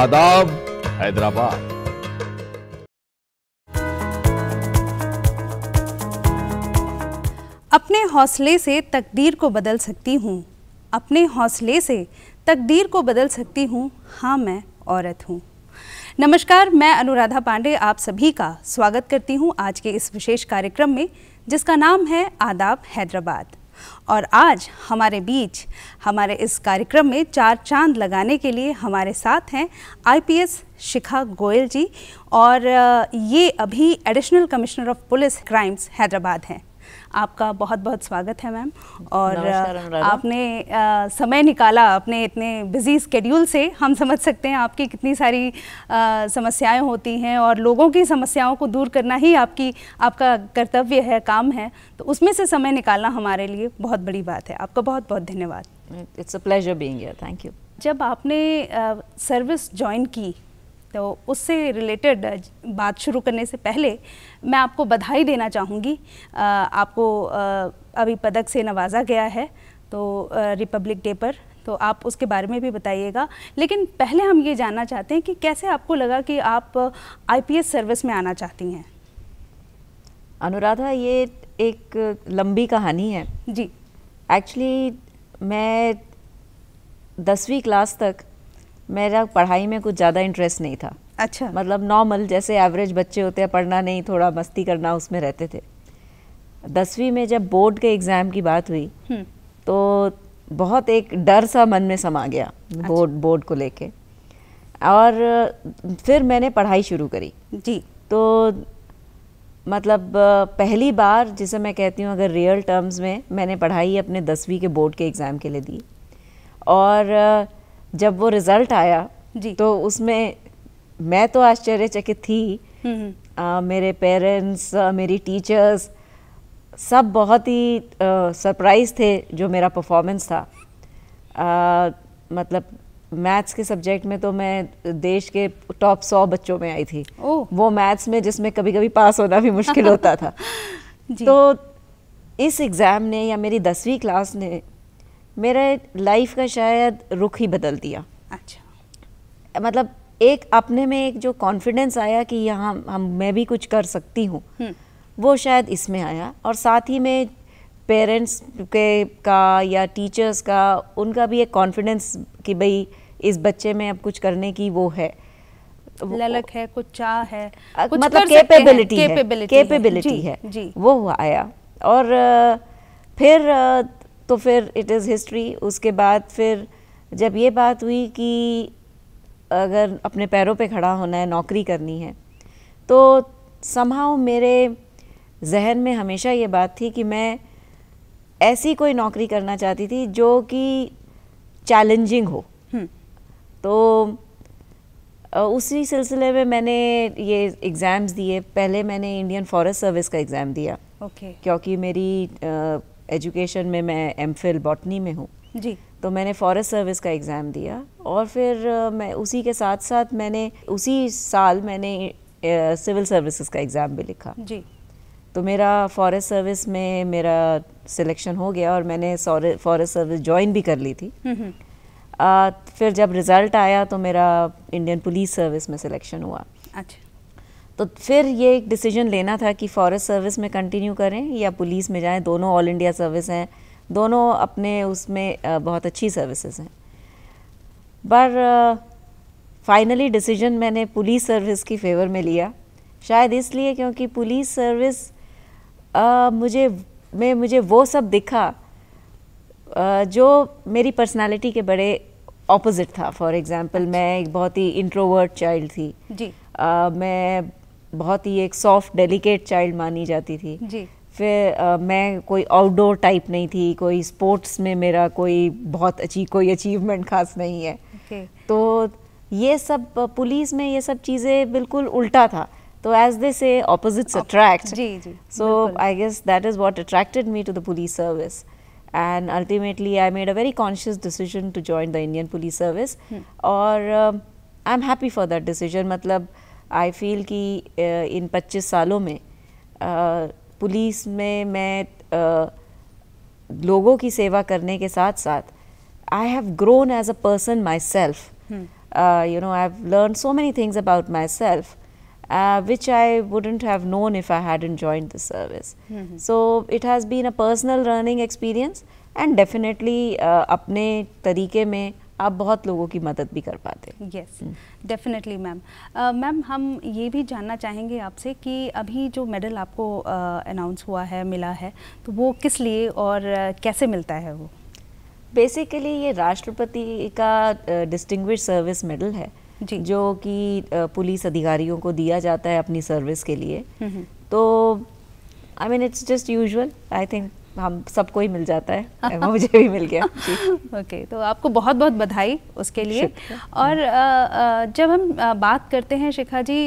आदाब हैदराबाद अपने हौसले से तकदीर को बदल सकती हूँ अपने हौसले से तकदीर को बदल सकती हूँ हाँ मैं औरत हूँ नमस्कार मैं अनुराधा पांडे आप सभी का स्वागत करती हूँ आज के इस विशेष कार्यक्रम में जिसका नाम है आदाब हैदराबाद और आज हमारे बीच हमारे इस कार्यक्रम में चार चांद लगाने के लिए हमारे साथ हैं आईपीएस शिखा गोयल जी और ये अभी additional commissioner of police crimes Hyderabad हैं आपका बहुत बहुत स्वागत है मैम और आपने आ, समय निकाला अपने इतने बिजी स्केड्यूल से हम समझ सकते हैं आपकी कितनी सारी आ, समस्याएं होती हैं और लोगों की समस्याओं को दूर करना ही आपकी आपका कर्तव्य है काम है तो उसमें से समय निकालना हमारे लिए बहुत बड़ी बात है आपका बहुत बहुत धन्यवाद it's a pleasure being here thank you जब आपने सर्विस ज्वाइन की तो उससे रिलेटेड बात शुरू करने से पहले मैं आपको बधाई देना चाहूँगी आपको अभी पदक से नवाजा गया है तो रिपब्लिक डे पर तो आप उसके बारे में भी बताइएगा लेकिन पहले हम ये जानना चाहते हैं कि कैसे आपको लगा कि आप आईपीएस सर्विस में आना चाहती हैं अनुराधा ये एक लंबी कहानी है जी एक्चुअली मैं दसवीं क्लास तक मेरा पढ़ाई में कुछ ज़्यादा इंटरेस्ट नहीं था अच्छा मतलब नॉर्मल जैसे एवरेज बच्चे होते हैं पढ़ना नहीं थोड़ा मस्ती करना उसमें रहते थे दसवीं में जब बोर्ड के एग्ज़ाम की बात हुई हम्म। तो बहुत एक डर सा मन में समा गया अच्छा। बोर्ड बोर्ड को लेके और फिर मैंने पढ़ाई शुरू करी जी तो मतलब पहली बार जिसे मैं कहती हूँ अगर रियल टर्म्स में मैंने पढ़ाई अपने दसवीं के बोर्ड के एग्ज़ाम के लिए दी और जब वो रिजल्ट आया जी तो उसमें मैं तो आश्चर्यचकित थी हम्म, हम्म। आ, मेरे पेरेंट्स मेरी टीचर्स सब बहुत ही सरप्राइज थे जो मेरा परफॉर्मेंस था आ, मतलब मैथ्स के सब्जेक्ट में तो मैं देश के टॉप सौ बच्चों में आई थी ओ। वो मैथ्स में जिसमें कभी कभी पास होना भी मुश्किल होता था तो इस एग्ज़ाम ने या मेरी दसवीं क्लास ने मेरा लाइफ का शायद रुख ही बदल दिया अच्छा मतलब एक अपने में एक जो कॉन्फिडेंस आया कि यहाँ हम मैं भी कुछ कर सकती हूँ हम्म। वो शायद इसमें आया और साथ ही में पेरेंट्स के का या टीचर्स का उनका भी एक कॉन्फिडेंस कि भाई इस बच्चे में अब कुछ करने की वो है ललक है कुछ चाह है कुछ मतलब कैपेबिलिटी है कैपेबिलिटी है, है, है, है जी, वो आया और फिर तो फिर इट इज़ हिस्ट्री उसके बाद फिर जब ये बात हुई कि अगर अपने पैरों पे खड़ा होना है नौकरी करनी है तो संभाव मेरे जहन में हमेशा ये बात थी कि मैं ऐसी कोई नौकरी करना चाहती थी जो कि चैलेंजिंग हो हम्म। तो उसी सिलसिले में मैंने ये एग्ज़ाम्स दिए पहले मैंने इंडियन फॉरेस्ट सर्विस का एग्ज़ाम दिया ओके okay. क्योंकि मेरी एजुकेशन में मैं एम फिल बॉटनी में हूँ जी तो मैंने फॉरेस्ट सर्विस का एग्ज़ाम दिया और फिर मैं उसी के साथ साथ मैंने उसी साल मैंने सिविल सर्विसेज का एग्ज़ाम भी लिखा जी तो मेरा फॉरेस्ट सर्विस में मेरा सिलेक्शन हो गया और मैंने फॉरेस्ट सर्विस ज्वाइन भी कर ली थी आ, हम्म, हम्म। फिर जब रिज़ल्ट आया तो मेरा इंडियन पुलिस सर्विस में सिलेक्शन हुआ अच्छा तो फिर ये एक डिसीजन लेना था कि फॉरेस्ट सर्विस में कंटिन्यू करें या पुलिस में जाएं दोनों ऑल इंडिया सर्विस हैं दोनों अपने उसमें बहुत अच्छी सर्विसेज हैं पर फाइनली डिसीजन मैंने पुलिस सर्विस की फेवर में लिया शायद इसलिए क्योंकि पुलिस सर्विस आ, मुझे में मुझे वो सब दिखा आ, जो मेरी पर्सनालिटी के बड़े ऑपोजिट था फॉर एग्ज़ाम्पल अच्छा। मैं एक बहुत ही इंट्रोवर्ट चाइल्ड थी जी आ, मैं बहुत ही एक सॉफ्ट डेलिकेट चाइल्ड मानी जाती थी जी फिर आ, मैं कोई आउटडोर टाइप नहीं थी कोई स्पोर्ट्स में मेरा कोई बहुत अच्छी कोई अचीवमेंट खास नहीं है तो ये सब पुलिस में ये सब चीज़ें बिल्कुल उल्टा था तो as they say opposites attract जी जी so I guess that is what attracted me to the police service and ultimately I made a very conscious decision to join the Indian police service और I am happy for that decision मतलब uh, I feel कि in 25 सालों में police में मैं लोगों की सेवा करने के साथ साथ I have grown as a person myself you know I have learn so many things about myself Uh, which I wouldn't have known if I hadn't joined the service. Mm -hmm. So it has been a personal learning experience and definitely uh, अपने तरीके में आप बहुत लोगों की मदद भी कर पाते यस डेफिनेटली मैम मैम हम ये भी जानना चाहेंगे आपसे कि अभी जो मेडल आपको अनाउंस uh, हुआ है मिला है तो वो किस लिए और uh, कैसे मिलता है वो बेसिकली ये राष्ट्रपति का डिस्टिंग्विश सर्विस मेडल है जी. जो कि uh, पुलिस अधिकारियों को दिया जाता है अपनी सर्विस के लिए हम्म, हम्म। तो I mean it's just usual I think हम सबको ही मिल जाता है मुझे भी मिल गया ओके okay, तो आपको बहुत बहुत बधाई उसके लिए और आ, जब हम बात करते हैं शिखा जी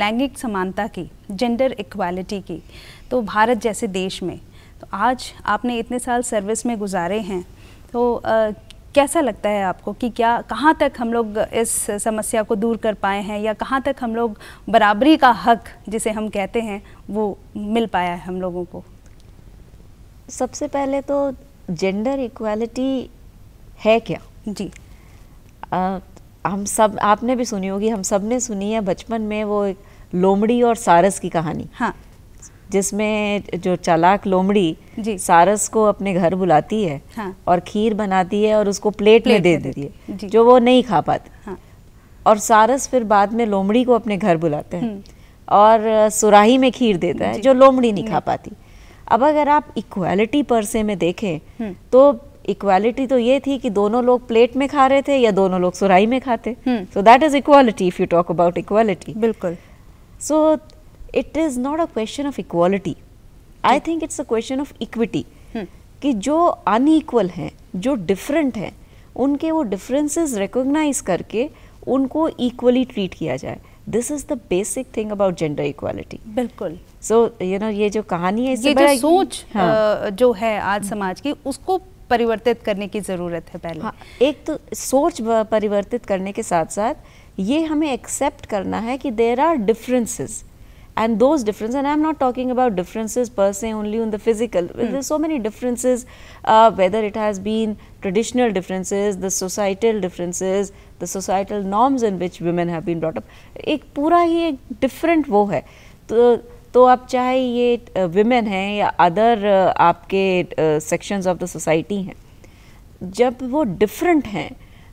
लैंगिक समानता की जेंडर इक्वालिटी की तो भारत जैसे देश में तो आज आपने इतने साल सर्विस में गुजारे हैं तो आ, कैसा लगता है आपको कि क्या कहाँ तक हम लोग इस समस्या को दूर कर पाए हैं या कहाँ तक हम लोग बराबरी का हक जिसे हम कहते हैं वो मिल पाया है हम लोगों को सबसे पहले तो जेंडर इक्वालिटी है क्या जी आ, हम सब आपने भी सुनी होगी हम सब ने सुनी है बचपन में वो एक लोमड़ी और सारस की कहानी हाँ जिसमें जो चालाक लोमड़ी जी सारस को अपने घर बुलाती है हाँ। और खीर बनाती है और उसको प्लेट, प्लेट में दे देती है जो वो नहीं खा पाती हाँ। और सारस फिर बाद में लोमड़ी को अपने घर बुलाते हैं हम्म। और सुराही में खीर देता है जो लोमड़ी नहीं खा पाती अब अगर आप इक्वालिटी पर से में देखें हम्म। तो इक्वालिटी तो ये थी कि दोनों लोग प्लेट में खा रहे थे या दोनों लोग सुराई में खाते so that is equality if you talk about equality बिल्कुल so it is not a question of equality I think it's a question of equity कि जो अनईक्वल हैं जो डिफरेंट हैं उनके वो डिफरेंसेस रिकोगनाइज करके उनको इक्वली ट्रीट किया जाए this is the basic thing about gender equality बिल्कुल सो यू नो ये जो कहानी है ये जो सोच हाँ। जो है आज समाज की उसको परिवर्तित करने की जरूरत है पहले हाँ, एक तो सोच परिवर्तित करने के साथ साथ ये हमें एक्सेप्ट करना है कि there are differences and those difference and I am not talking about differences person only in the physical so many differences whether it has been traditional differences the societal differences the societal norms in which women have been brought up एक पूरा ही एक different वो है तो तो आप चाहे ये विमेन हैं या अदर आपके सेक्शंस ऑफ द सोसाइटी हैं जब वो डिफरेंट हैं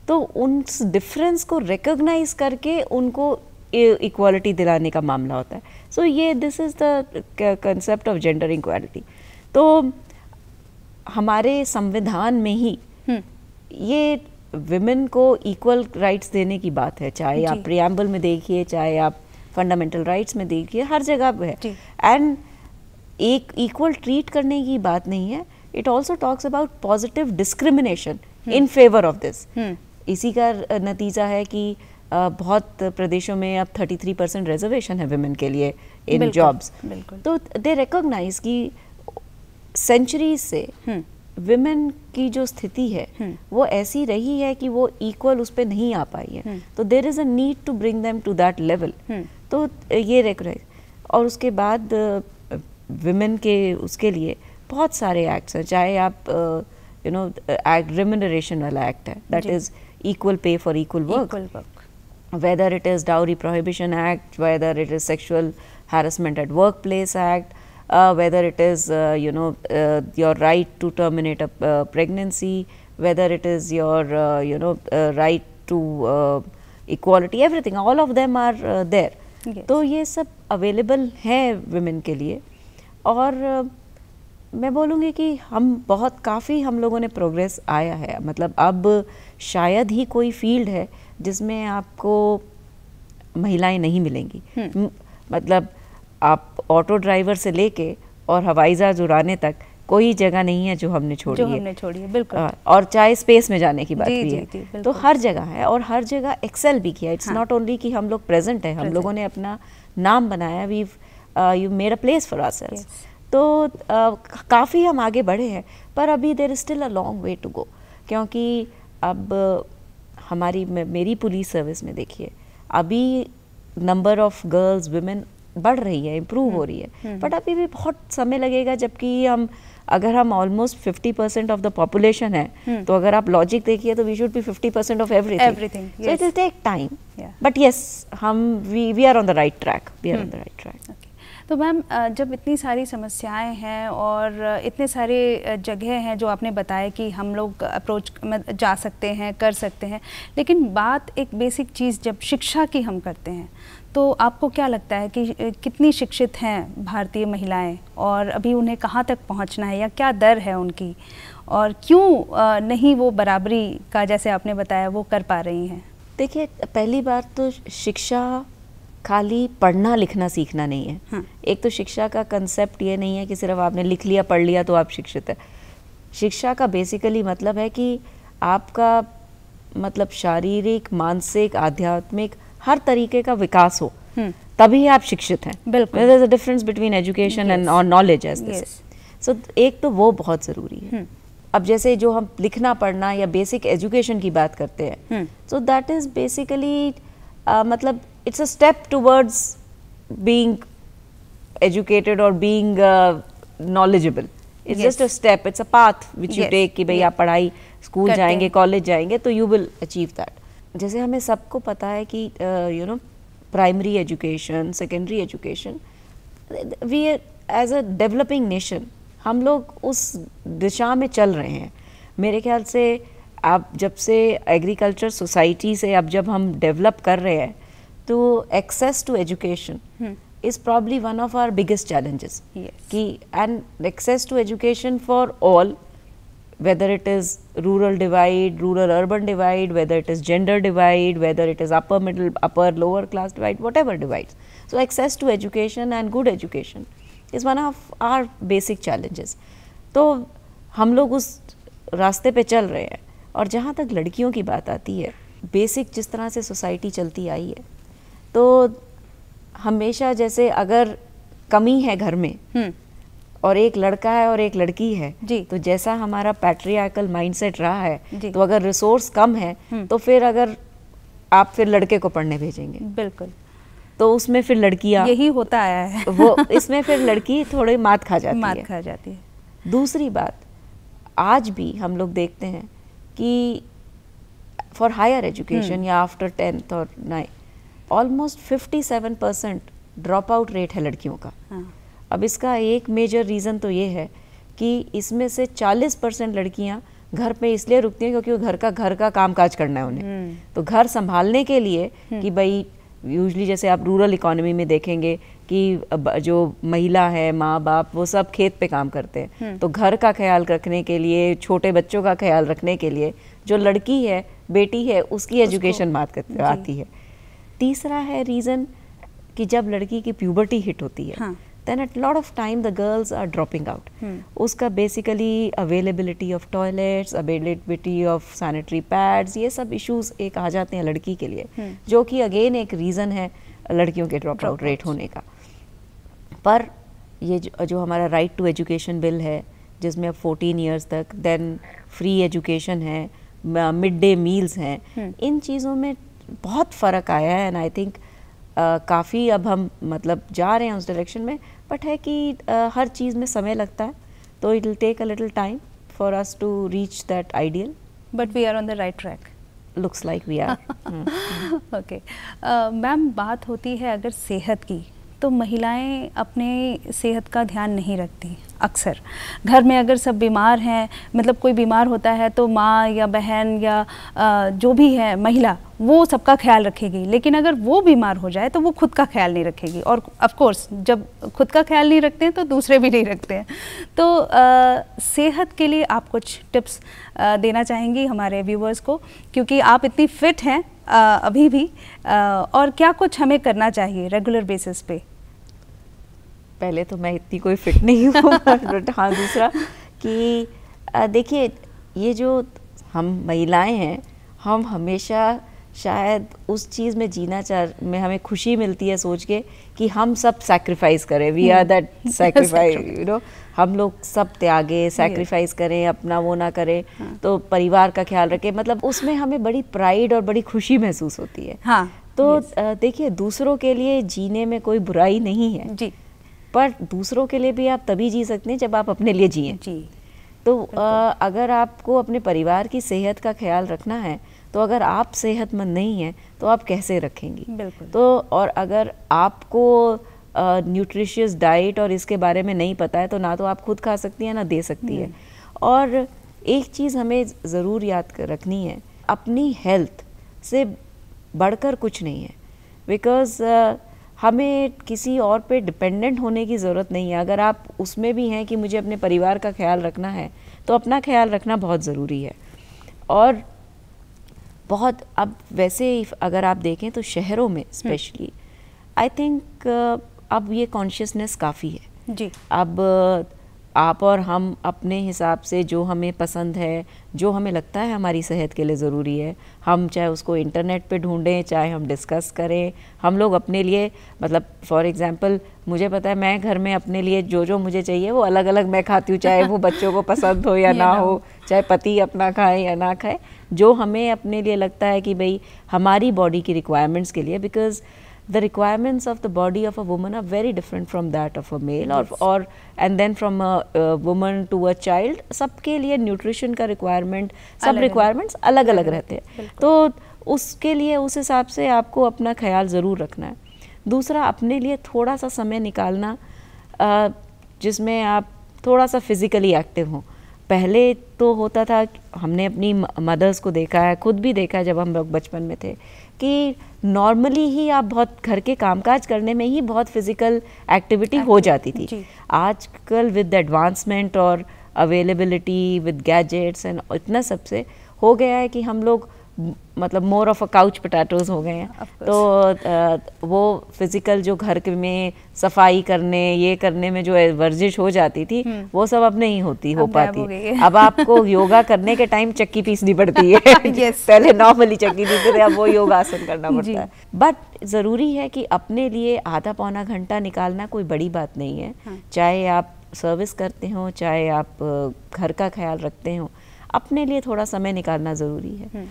तो उन डिफरेंस को रिकोगनाइज करके उनको इक्वालिटी e, दिलाने का मामला होता है सो so ये this is the concept of gender equality तो हमारे संविधान में ही हम्म। ये विमेन को इक्वल राइट्स देने की बात है चाहे आप प्रियम्बल में देखिए चाहे आप फंडामेंटल राइट्स में देखिए हर जगह पे है एंड एक इक्वल ट्रीट करने की बात नहीं है it also talks about positive discrimination in favour of this इसी का नतीजा है कि बहुत प्रदेशों में अब 33 परसेंट रिजर्वेशन है वुमेन के लिए इन जॉब्स तो दे रिकोगनाइज की सेंचुरी से हम्म। विमेन की जो स्थिति है हम्म। वो ऐसी रही है कि वो इक्वल उस पर नहीं आ पाई है हम्म। तो देर इज़ हम्म। तो, a need to bring them to that level तो ये रिकग्नाइज और उसके बाद विमेन के उसके लिए बहुत सारे एक्ट्स हैं चाहे आप यू नो एक्ट रिमिनरेशन वाला एक्ट है that is equal pay for equal work whether it is dowry prohibition act whether it is sexual harassment at work place act uh, whether it is uh, you know uh, your right to terminate a uh, pregnancy, whether it is your uh, you know uh, right to uh, equality, everything, all of them are uh, there. तो ये सब available हैं women के लिए और मैं बोलूँगी कि हम बहुत काफ़ी हम लोगों ने प्रोग्रेस आया है मतलब अब शायद ही कोई फील्ड है जिसमें आपको महिलाएं नहीं मिलेंगी मतलब आप ऑटो ड्राइवर से लेके और हवाई जहाज उड़ाने तक कोई जगह नहीं है जो हमने छोड़ी जो है हमने छोड़ी है बिल्कुल आ, हाँ, और चाहे स्पेस में जाने की बात जी, भी जी, है जी, तो हर जगह है और हर जगह एक्सेल भी किया इट्स नॉट ओनली कि हम लोग प्रेजेंट हैं हम लोगों ने अपना नाम बनाया we you made a place for our तो uh, काफ़ी हम आगे बढ़े हैं पर अभी there still a long way to go क्योंकि अब हमारी मेरी पुलिस सर्विस में देखिए अभी नंबर ऑफ गर्ल्स वुमेन बढ़ रही है इम्प्रूव हम्म, हो रही है बट हम्म। अभी भी बहुत समय लगेगा जबकि हम अगर हम almost fifty percent of the population hmm हम्म। तो अगर आप लॉजिक देखिए तो we should be fifty percent of everything it will take time but yes हम we we are on the right track we are on the right track तो ma'am जब इतनी सारी समस्याएं हैं और इतने सारे जगह हैं जो आपने बताया कि हम लोग अप्रोच जा सकते हैं कर सकते हैं लेकिन बात एक बेसिक चीज़ जब शिक्षा की हम करते हैं तो आपको क्या लगता है कि कितनी शिक्षित हैं भारतीय महिलाएं और अभी उन्हें कहाँ तक पहुँचना है या क्या दर है उनकी और क्यों नहीं वो बराबरी का जैसे आपने बताया वो कर पा रही हैं देखिए पहली बार तो शिक्षा खाली पढ़ना लिखना सीखना नहीं है हाँ। एक तो शिक्षा का कंसेप्ट ये नहीं है कि सिर्फ आपने लिख लिया पढ़ लिया तो आप शिक्षित है शिक्षा का बेसिकली मतलब है कि आपका मतलब शारीरिक मानसिक आध्यात्मिक हर तरीके का विकास हो हम्म। तभी आप शिक्षित हैं बिल्कुल डिफरेंस बिटवीन एजुकेशन एंड और नॉलेज सो एक तो वो बहुत ज़रूरी है हम्म। अब जैसे जो हम लिखना पढ़ना या बेसिक एजुकेशन की बात करते हैं सो दैट इज़ बेसिकली मतलब it's a step towards being educated और being knowledgeable it's just a step it's a path which you take कि भाई आप पढ़ाई स्कूल जाएंगे कॉलेज जाएंगे तो यू विल अचीव दैट जैसे हमें सबको पता है कि you know primary education secondary education we as a developing nation हम लोग उस दिशा में चल रहे हैं मेरे ख्याल से आप जब से एग्रीकल्चर सोसाइटी से अब जब हम डेवलप कर रहे हैं तो access to education is probably one of our biggest challenges कि and access to education for all whether it is rural divide, rural urban divide, whether it is gender divide, whether it is upper middle, upper lower class divide, whatever divides. So, access to education and good education is one of our basic challenges. to hum log us raste pe chal rahe hain aur jahan tak ladkiyon ki baat aati hai basic jis tarah se society chalti aayi hai to hamesha jaise agar kami hai ghar mein hmm. और एक लड़का है और एक लड़की है जी तो जैसा हमारा पैट्रियाकल माइंडसेट रहा है तो अगर रिसोर्स कम है हम्म। तो फिर अगर आप फिर लड़के को पढ़ने भेजेंगे बिल्कुल तो उसमें फिर लड़कियां यही होता आया है वो इसमें फिर लड़की थोड़ी मात खा जाती मात है खा जाती है दूसरी बात आज भी हम लोग देखते हैं कि फॉर हायर एजुकेशन या आफ्टर टेंथ और nine almost seven percent drop out rate है लड़कियों का हाँ. अब इसका एक मेजर रीज़न तो ये है कि इसमें से 40 परसेंट लड़कियाँ घर पे इसलिए रुकती हैं क्योंकि वो घर का घर का काम काज करना है उन्हें हम्म। तो घर संभालने के लिए हम्म। कि भाई यूजली जैसे आप रूरल इकोनॉमी में देखेंगे कि जो महिला है माँ बाप वो सब खेत पे काम करते हैं हम्म। तो घर का ख्याल रखने के लिए छोटे बच्चों का ख्याल रखने के लिए जो लड़की है बेटी है उसकी एजुकेशन बात करते आती है तीसरा है रीज़न कि जब लड़की की प्यूबर्टी हिट होती है हाँ। then at lot of time the girls are dropping out. Hmm. uska basically availability of toilets, availability of sanitary pads ye sab issues ek aa jate hain ladki ke liye hmm. jo ki again ek reason है लड़कियों के drop out rate होने का पर ये जो, jo हमारा right to education bill है जिसमें अब 14 इयर्स तक देन फ्री एजुकेशन है मिड डे मील्स हैं इन चीज़ों में बहुत फ़र्क आया है एंड आई थिंक काफ़ी अब हम मतलब जा रहे हैं उस डायरेक्शन में बट है कि uh, हर चीज़ में समय लगता है तो it will take a little time for us to reach that ideal but we are on the right track looks like we are okay ma'am बात होती है अगर सेहत की तो महिलाएं अपने सेहत का ध्यान नहीं रखती अक्सर घर में अगर सब बीमार हैं मतलब कोई बीमार होता है तो माँ या बहन या जो भी है महिला वो सबका ख्याल रखेगी लेकिन अगर वो बीमार हो जाए तो वो खुद का ख्याल नहीं रखेगी और ऑफ कोर्स जब खुद का ख्याल नहीं रखते हैं तो दूसरे भी नहीं रखते हैं तो आ, सेहत के लिए आप कुछ टिप्स आ, देना चाहेंगी हमारे व्यूवर्स को क्योंकि आप इतनी फिट हैं अभी भी और क्या कुछ हमें करना चाहिए रेगुलर बेसिस पे पहले तो मैं इतनी कोई फिट नहीं हूँ बट हाँ दूसरा कि देखिए ये जो हम महिलाएं हैं हम हमेशा शायद उस चीज़ में जीना चाह में हमें खुशी मिलती है सोच के कि हम सब सैक्रिफाइस करें we are that sacrifice you know हम लोग सब त्यागे सैक्रिफाइस करें अपना वो ना करें हाँ. तो परिवार का ख्याल रखें मतलब उसमें हमें बड़ी प्राइड और बड़ी खुशी महसूस होती है हाँ, तो देखिए दूसरों के लिए जीने में कोई बुराई नहीं है जी पर दूसरों के लिए भी आप तभी जी सकते हैं जब आप अपने लिए जिए जी तो आ, अगर आपको अपने परिवार की सेहत का ख्याल रखना है तो अगर आप सेहतमंद नहीं हैं तो आप कैसे रखेंगी बिल्कुल तो और अगर आपको न्यूट्रिशियस डाइट और इसके बारे में नहीं पता है तो ना तो आप खुद खा सकती हैं ना दे सकती है हम्म। और एक चीज़ हमें ज़रूर याद कर रखनी है अपनी हेल्थ से बढ़कर कुछ नहीं है बिकॉज़ हमें किसी और पे डिपेंडेंट होने की ज़रूरत नहीं है अगर आप उसमें भी हैं कि मुझे अपने परिवार का ख्याल रखना है तो अपना ख्याल रखना बहुत ज़रूरी है और बहुत अब वैसे अगर आप देखें तो शहरों में स्पेशली आई थिंक अब ये कॉन्शियसनेस काफ़ी है जी अब uh, आप और हम अपने हिसाब से जो हमें पसंद है जो हमें लगता है हमारी सेहत के लिए ज़रूरी है हम चाहे उसको इंटरनेट पे ढूंढें चाहे हम डिस्कस करें हम लोग अपने लिए मतलब फॉर एग्जांपल मुझे पता है मैं घर में अपने लिए जो जो मुझे चाहिए वो अलग अलग मैं खाती हूँ चाहे वो बच्चों को पसंद हो या ना हो चाहे पति अपना खाए या ना खाए जो हमें अपने लिए लगता है कि भाई हमारी बॉडी की रिक्वायरमेंट्स के लिए because the requirements of the body of a woman are very different from that of a male yes. or, or and then from a, a woman to a child सबके लिए nutrition का requirement सब requirements अलग अलग रहते हैं तो उसके लिए उस हिसाब से आपको अपना ख्याल ज़रूर रखना है दूसरा अपने लिए थोड़ा सा समय निकालना जिसमें आप थोड़ा सा फिज़िकली एक्टिव हों पहले तो होता था हमने अपनी मदर्स को देखा है खुद भी देखा है जब हम लोग बचपन में थे कि नॉर्मली ही आप बहुत घर के कामकाज करने में ही बहुत फिजिकल एक्टिविटी हो जाती थी आजकल विद एडवांसमेंट और अवेलेबिलिटी विद गैजेट्स एंड इतना सबसे हो गया है कि हम लोग मतलब more of a couch potatoes हो गए हैं तो वो फिजिकल जो घर में सफाई करने ये करने में जो वर्जिश हो जाती थी हम्म। वो सब अब नहीं होती हो पाती अब आपको योगा करने के टाइम चक्की पीसनी पड़ती है पहले नॉर्मली चक्की पीसते थे अब वो योगासन करना पड़ता है बट ज़रूरी है कि अपने लिए आधा पौना घंटा निकालना कोई बड़ी बात नहीं है हाँ। चाहे आप सर्विस करते हो चाहे आप घर का ख्याल रखते हो अपने लिए थोड़ा समय निकालना ज़रूरी है हम्म।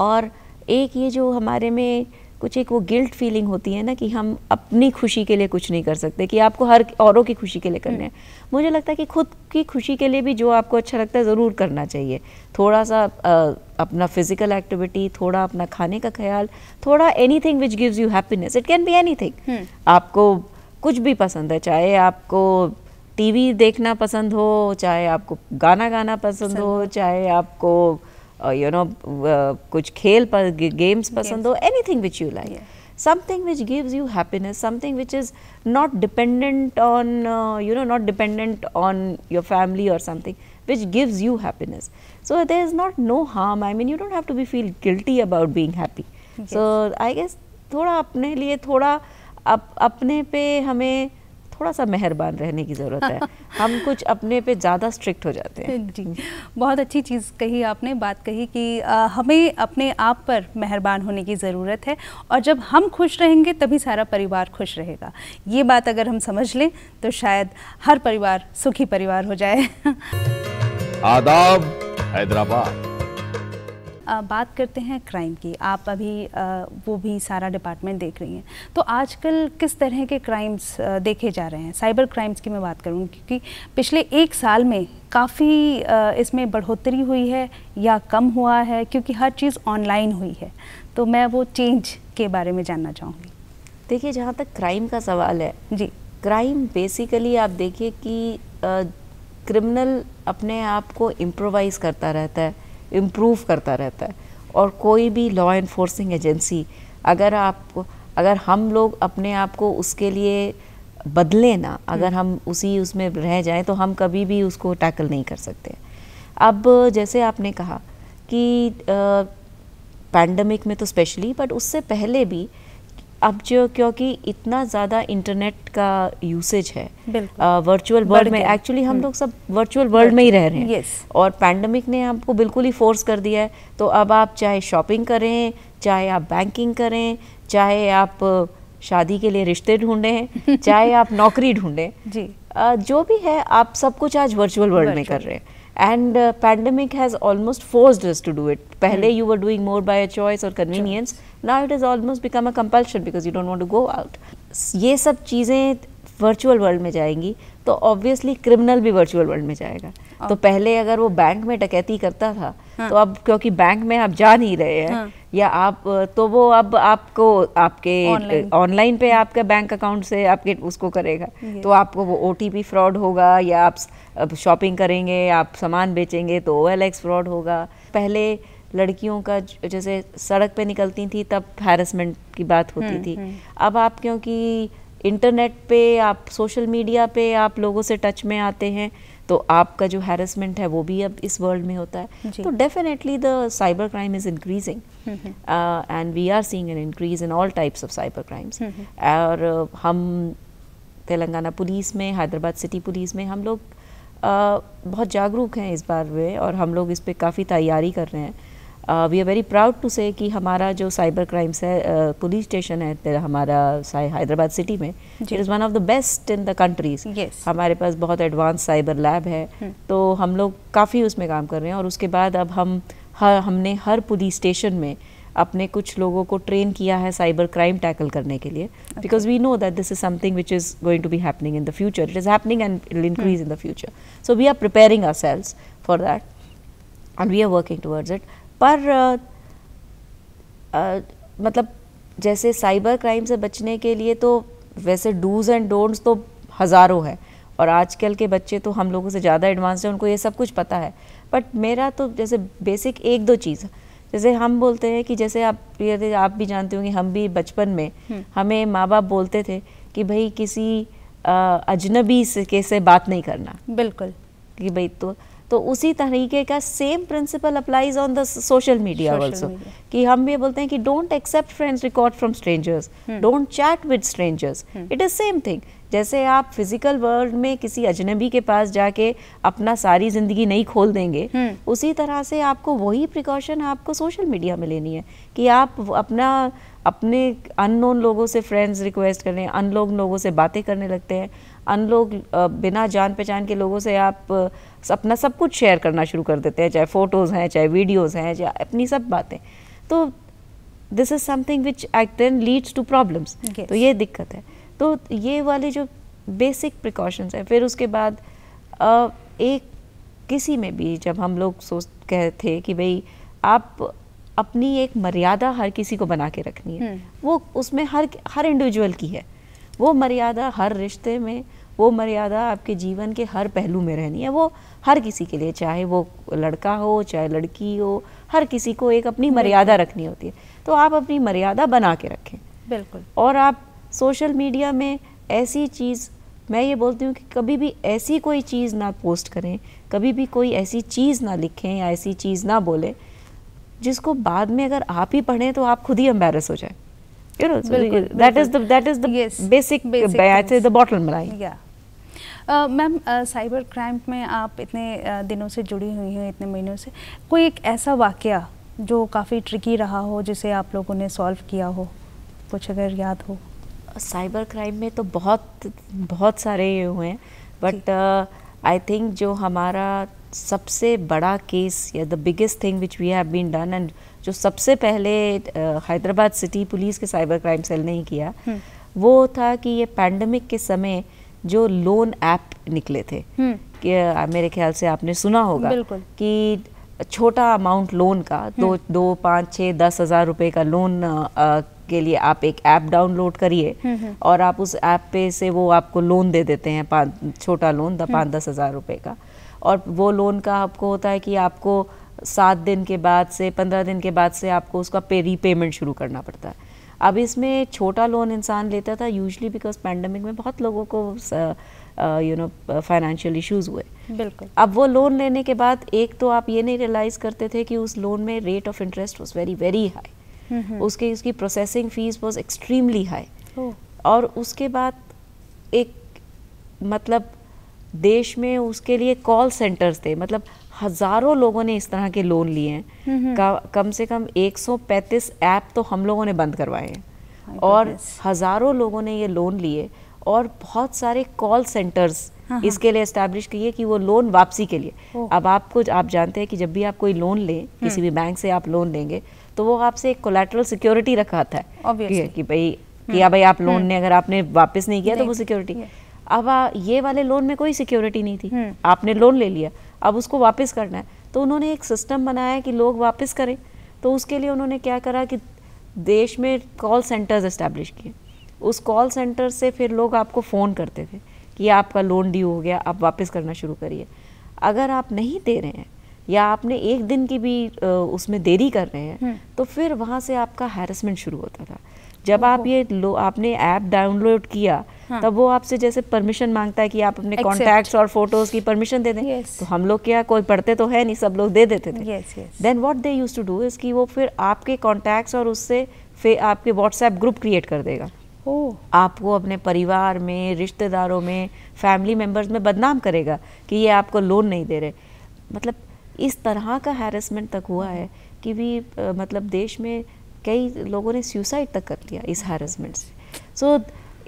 और एक ये जो हमारे में कुछ एक वो गिल्ट फीलिंग होती है ना कि हम अपनी खुशी के लिए कुछ नहीं कर सकते कि आपको हर औरों की खुशी के लिए करना है हम्म। मुझे लगता है कि खुद की खुशी के लिए भी जो आपको अच्छा लगता है ज़रूर करना चाहिए थोड़ा सा आ, अपना फिजिकल एक्टिविटी थोड़ा अपना खाने का ख्याल थोड़ा anything which gives you happiness it can be anything आपको कुछ भी पसंद है चाहे आपको टीवी देखना पसंद हो चाहे आपको गाना गाना पसंद, पसंद हो चाहे आपको यू uh, नो uh, कुछ खेल पर गेम्स पसंद हो anything which you like something which gives you happiness something which is not dependent on you know not dependent on your family और something which gives you happiness so there is not no harm I mean you don't have to be feel guilty about being happy so I guess थोड़ा अपने लिए थोड़ा up, अपने पे हमें थोड़ा सा मेहरबान रहने की ज़रूरत है हम कुछ अपने पे ज़्यादा स्ट्रिक्ट हो जाते हैं जी बहुत अच्छी चीज़ कही आपने बात कही कि आ, हमें अपने आप पर मेहरबान होने की ज़रूरत है और जब हम खुश रहेंगे तभी सारा परिवार खुश रहेगा ये बात अगर हम समझ लें तो शायद हर परिवार सुखी परिवार हो जाए आदाब हैदराबाद बात करते हैं क्राइम की आप अभी वो भी सारा डिपार्टमेंट देख रही हैं तो आजकल किस तरह के क्राइम्स देखे जा रहे हैं साइबर क्राइम्स की मैं बात करूँगी क्योंकि पिछले एक साल में काफ़ी इसमें बढ़ोतरी हुई है या कम हुआ है क्योंकि हर चीज़ ऑनलाइन हुई है तो मैं वो चेंज के बारे में जानना चाहूँगी देखिए जहाँ तक क्राइम का सवाल है जी क्राइम बेसिकली आप देखिए कि क्रिमिनल अपने आप को इम्प्रोवाइज़ करता रहता है इम्प्रूव करता रहता है और कोई भी लॉ इन्फोर्सिंग एजेंसी अगर आप अगर हम लोग अपने आप को उसके लिए बदले ना अगर हम्म। हम उसी उसमें रह जाएं तो हम कभी भी उसको टैकल नहीं कर सकते अब जैसे आपने कहा कि पैंडमिक में तो स्पेशली बट उससे पहले भी अब जो क्योंकि इतना ज़्यादा इंटरनेट का यूसेज है वर्चुअल वर्ल्ड में एक्चुअली हम हम्म। लोग सब वर्चुअल वर्ल्ड में ही रह रहे हैं yes. और पैंडमिक ने आपको बिल्कुल ही फोर्स कर दिया है तो अब आप चाहे शॉपिंग करें चाहे आप बैंकिंग करें चाहे आप शादी के लिए रिश्ते हैं चाहे आप नौकरी ढूंढे जी जो भी है आप सब कुछ आज वर्चुअल वर्ल्ड में कर रहे हैं and pandemic has almost forced us to do it पहले you are doing more by a choice और convenience now it is almost become a compulsion because you don't want to go out ये सब चीजें virtual world में जाएंगी तो obviously criminal भी virtual world में जाएगा तो हाँ। पहले अगर वो बैंक में डकैती करता था हाँ। तो अब क्योंकि बैंक में आप जा नहीं रहे हैं हाँ। या आप तो वो अब आपको आपके ऑनलाइन पे आपका बैंक अकाउंट से आपके उसको करेगा तो आपको वो ओटीपी फ्रॉड होगा या आप शॉपिंग करेंगे आप सामान बेचेंगे तो ओ फ्रॉड होगा पहले लड़कियों का जैसे सड़क पे निकलती थी तब हैरेसमेंट की बात होती हम्म, थी हम्म। अब आप क्योंकि इंटरनेट पे आप सोशल मीडिया पे आप लोगों से टच में आते हैं तो आपका जो हैरेसमेंट है वो भी अब इस वर्ल्ड में होता है तो definitely the cyber crime is increasing and we are seeing an increase in all types of cyber crimes और हम तेलंगाना पुलिस में हैदराबाद सिटी पुलिस में हम लोग uh, बहुत जागरूक हैं इस बार में और हम लोग इस पर काफ़ी तैयारी कर रहे हैं we are very proud to say कि हमारा जो साइबर क्राइम्स है पुलिस uh, स्टेशन है हमारा हैदराबाद सिटी में it is one of the best in the countries हमारे पास बहुत एडवांस साइबर लैब है हम्म। तो हम लोग काफ़ी उसमें काम कर रहे हैं और उसके बाद अब हम हर हमने हर पुलिस स्टेशन में अपने कुछ लोगों को ट्रेन किया है साइबर क्राइम टैकल करने के लिए because we know that this is something which is going to be happening in the future it is happening and increase in the future so we are preparing our cells for that and we are working towards it पर ah, आ, मतलब जैसे cyber crime से बचने के लिए तो वैसे dos and don'ts तो हज़ारों है और आजकल के बच्चे तो हम लोगों से ज़्यादा एडवांस हैं उनको ये सब कुछ पता है बट मेरा तो जैसे बेसिक एक दो चीज़ जैसे हम बोलते हैं कि जैसे आप ये आप भी जानते होंगे हम भी बचपन में हम्म। हमें माँ बाप बोलते थे कि भाई किसी अजनबी से के से बात नहीं करना बिल्कुल कि भाई तो तो उसी तरीके का same principle applies on the social media also कि हम ये बोलते हैं कि don't accept friends record from strangers don't chat with strangers it is same thing जैसे आप फिजिकल वर्ल्ड में किसी अजनबी के पास जाके अपना सारी ज़िंदगी नहीं खोल देंगे hmm. उसी तरह से आपको वही प्रिकॉशन आपको सोशल मीडिया में लेनी है कि आप अपना अपने अननोन लोगों से फ्रेंड्स रिक्वेस्ट करने अनलोग लोगों से बातें करने लगते हैं अनलोग बिना जान पहचान के लोगों से आप अपना सब कुछ शेयर करना शुरू कर देते हैं चाहे फ़ोटोज़ हैं चाहे वीडियोज़ हैं चाहे अपनी सब बातें तो this is something which act then leads to problems तो ये दिक्कत है तो ये वाले जो बेसिक प्रिकॉशंस हैं फिर उसके बाद एक किसी में भी जब हम लोग सोच कहे थे कि भाई आप अपनी एक मर्यादा हर किसी को बना के रखनी है हम्म। वो उसमें हर हर इंडिविजुअल की है वो मर्यादा हर रिश्ते में वो मर्यादा आपके जीवन के हर पहलू में रहनी है वो हर किसी के लिए चाहे वो लड़का हो चाहे लड़की हो हर किसी को एक अपनी मर्यादा रखनी होती है तो आप अपनी मर्यादा बना के रखें बिल्कुल और आप सोशल मीडिया में ऐसी चीज़ मैं ये बोलती हूँ कि कभी भी ऐसी कोई चीज़ ना पोस्ट करें कभी भी कोई ऐसी चीज़ ना लिखें या ऐसी चीज़ ना बोलें जिसको बाद में अगर आप ही पढ़ें तो आप खुद ही एम्बेरस हो जाए you know that is the that is the yes. basic, basic ma'am cyber crime में आप इतने दिनों से जुड़ी हुई हैं इतने महीनों से कोई एक ऐसा वाक़ जो काफ़ी ट्रिकी रहा हो जिसे आप लोगों ने सॉल्व किया हो कुछ अगर याद हो साइबर क्राइम में तो बहुत बहुत सारे हुए हैं बट आई थिंक जो हमारा सबसे बड़ा केस या the biggest thing which we have been done and जो सबसे पहले हैदराबाद सिटी पुलिस के साइबर क्राइम सेल ने ही किया hmm. वो था कि ये पैंडमिक के समय uh, जो लोन ऐप निकले थे हम्म। कि मेरे ख्याल से आपने सुना होगा कि छोटा अमाउंट लोन का दो हम्म। दो पाँच छः दस हज़ार रुपये का लोन आ, के लिए आप एक ऐप डाउनलोड करिए हम्म, और आप उस ऐप पे से वो आपको लोन दे देते हैं पाँच छोटा लोन द पाँच दस हज़ार रुपये का और वो लोन का आपको होता है कि आपको सात दिन के बाद से पंद्रह दिन के बाद से आपको उसका पे रीपेमेंट शुरू करना पड़ता है अब इसमें छोटा लोन इंसान लेता था यूजली बिकॉज पैंडमिक में बहुत लोगों को यू नो फाइनेंशियल इश्यूज हुए बिल्कुल अब वो लोन लेने के बाद एक तो आप ये नहीं रियलाइज करते थे कि उस लोन में rate of interest was very very high उसके उसकी processing fees was extremely high और उसके बाद एक मतलब देश में उसके लिए कॉल सेंटर्स थे मतलब हज़ारों लोगों ने इस तरह के लोन लिए हैं हम्म, हम्म। कम से कम 135 ऐप तो हम लोगों ने बंद करवाए हैं और हज़ारों लोगों ने ये लोन लिए और बहुत सारे कॉल सेंटर्स हाँ, हाँ। इसके लिए इस्टेब्लिश किए कि वो लोन वापसी के लिए अब आपको आप जानते हैं कि जब भी आप कोई लोन लें हम्म। किसी भी बैंक से आप लोन लेंगे तो वो आपसे एक कोलेट्रल सिक्योरिटी रखा था कि भाई कि भाई आप लोन ने अगर आपने वापस नहीं किया तो वो सिक्योरिटी अब ये वाले लोन में कोई सिक्योरिटी नहीं थी आपने लोन ले लिया अब उसको वापस करना है तो उन्होंने एक सिस्टम बनाया कि लोग वापस करें तो उसके लिए उन्होंने क्या करा कि देश में कॉल सेंटर्स इस्टेब्लिश किए उस कॉल सेंटर से फिर लोग आपको फ़ोन करते थे कि आपका लोन ड्यू हो गया आप वापस करना शुरू करिए अगर आप नहीं दे रहे हैं या आपने एक दिन की भी उसमें देरी कर रहे हैं हम्म। तो फिर वहाँ से आपका हैरसमेंट शुरू होता था जब आप ये लो आपने ऐप डाउनलोड किया हाँ. तब वो आपसे जैसे परमिशन मांगता है कि आप अपने कॉन्टैक्ट और फोटोज की परमिशन दे दें yes. तो हम लोग क्या कोई पढ़ते तो है नहीं सब लोग दे देते थे then what they use to do is कि वो फिर आपके कॉन्टैक्ट और उससे फिर आपके व्हाट्सएप ग्रुप क्रिएट कर देगा oh. आपको अपने परिवार में रिश्तेदारों में फैमिली मेम्बर्स में बदनाम करेगा कि ये आपको लोन नहीं दे रहे मतलब इस तरह का हैरेसमेंट तक हुआ हाँ। है कि भी मतलब देश में कई लोगों ने सुसाइड तक कर लिया इस हैरसमेंट से सो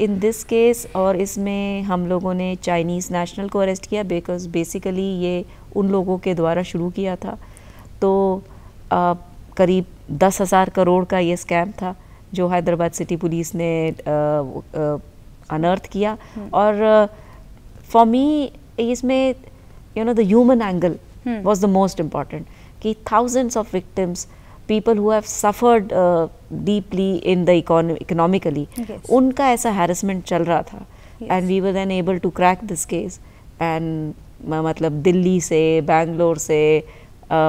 इन दिस केस और इसमें हम लोगों ने चाइनीज़ नेशनल को अरेस्ट किया बिकॉज बेसिकली ये उन लोगों के द्वारा शुरू किया था तो आ, करीब दस हज़ार करोड़ का ये स्कैम था जो हैदराबाद सिटी पुलिस ने अनर्थ किया हम्म। और फॉर मी इसमें you know the human angle was the most important कि thousands of victims people who have suffered deeply in the economically उनका ऐसा हैरसमेंट चल रहा था and we were then able to crack this case and मतलब दिल्ली से बैंगलोर से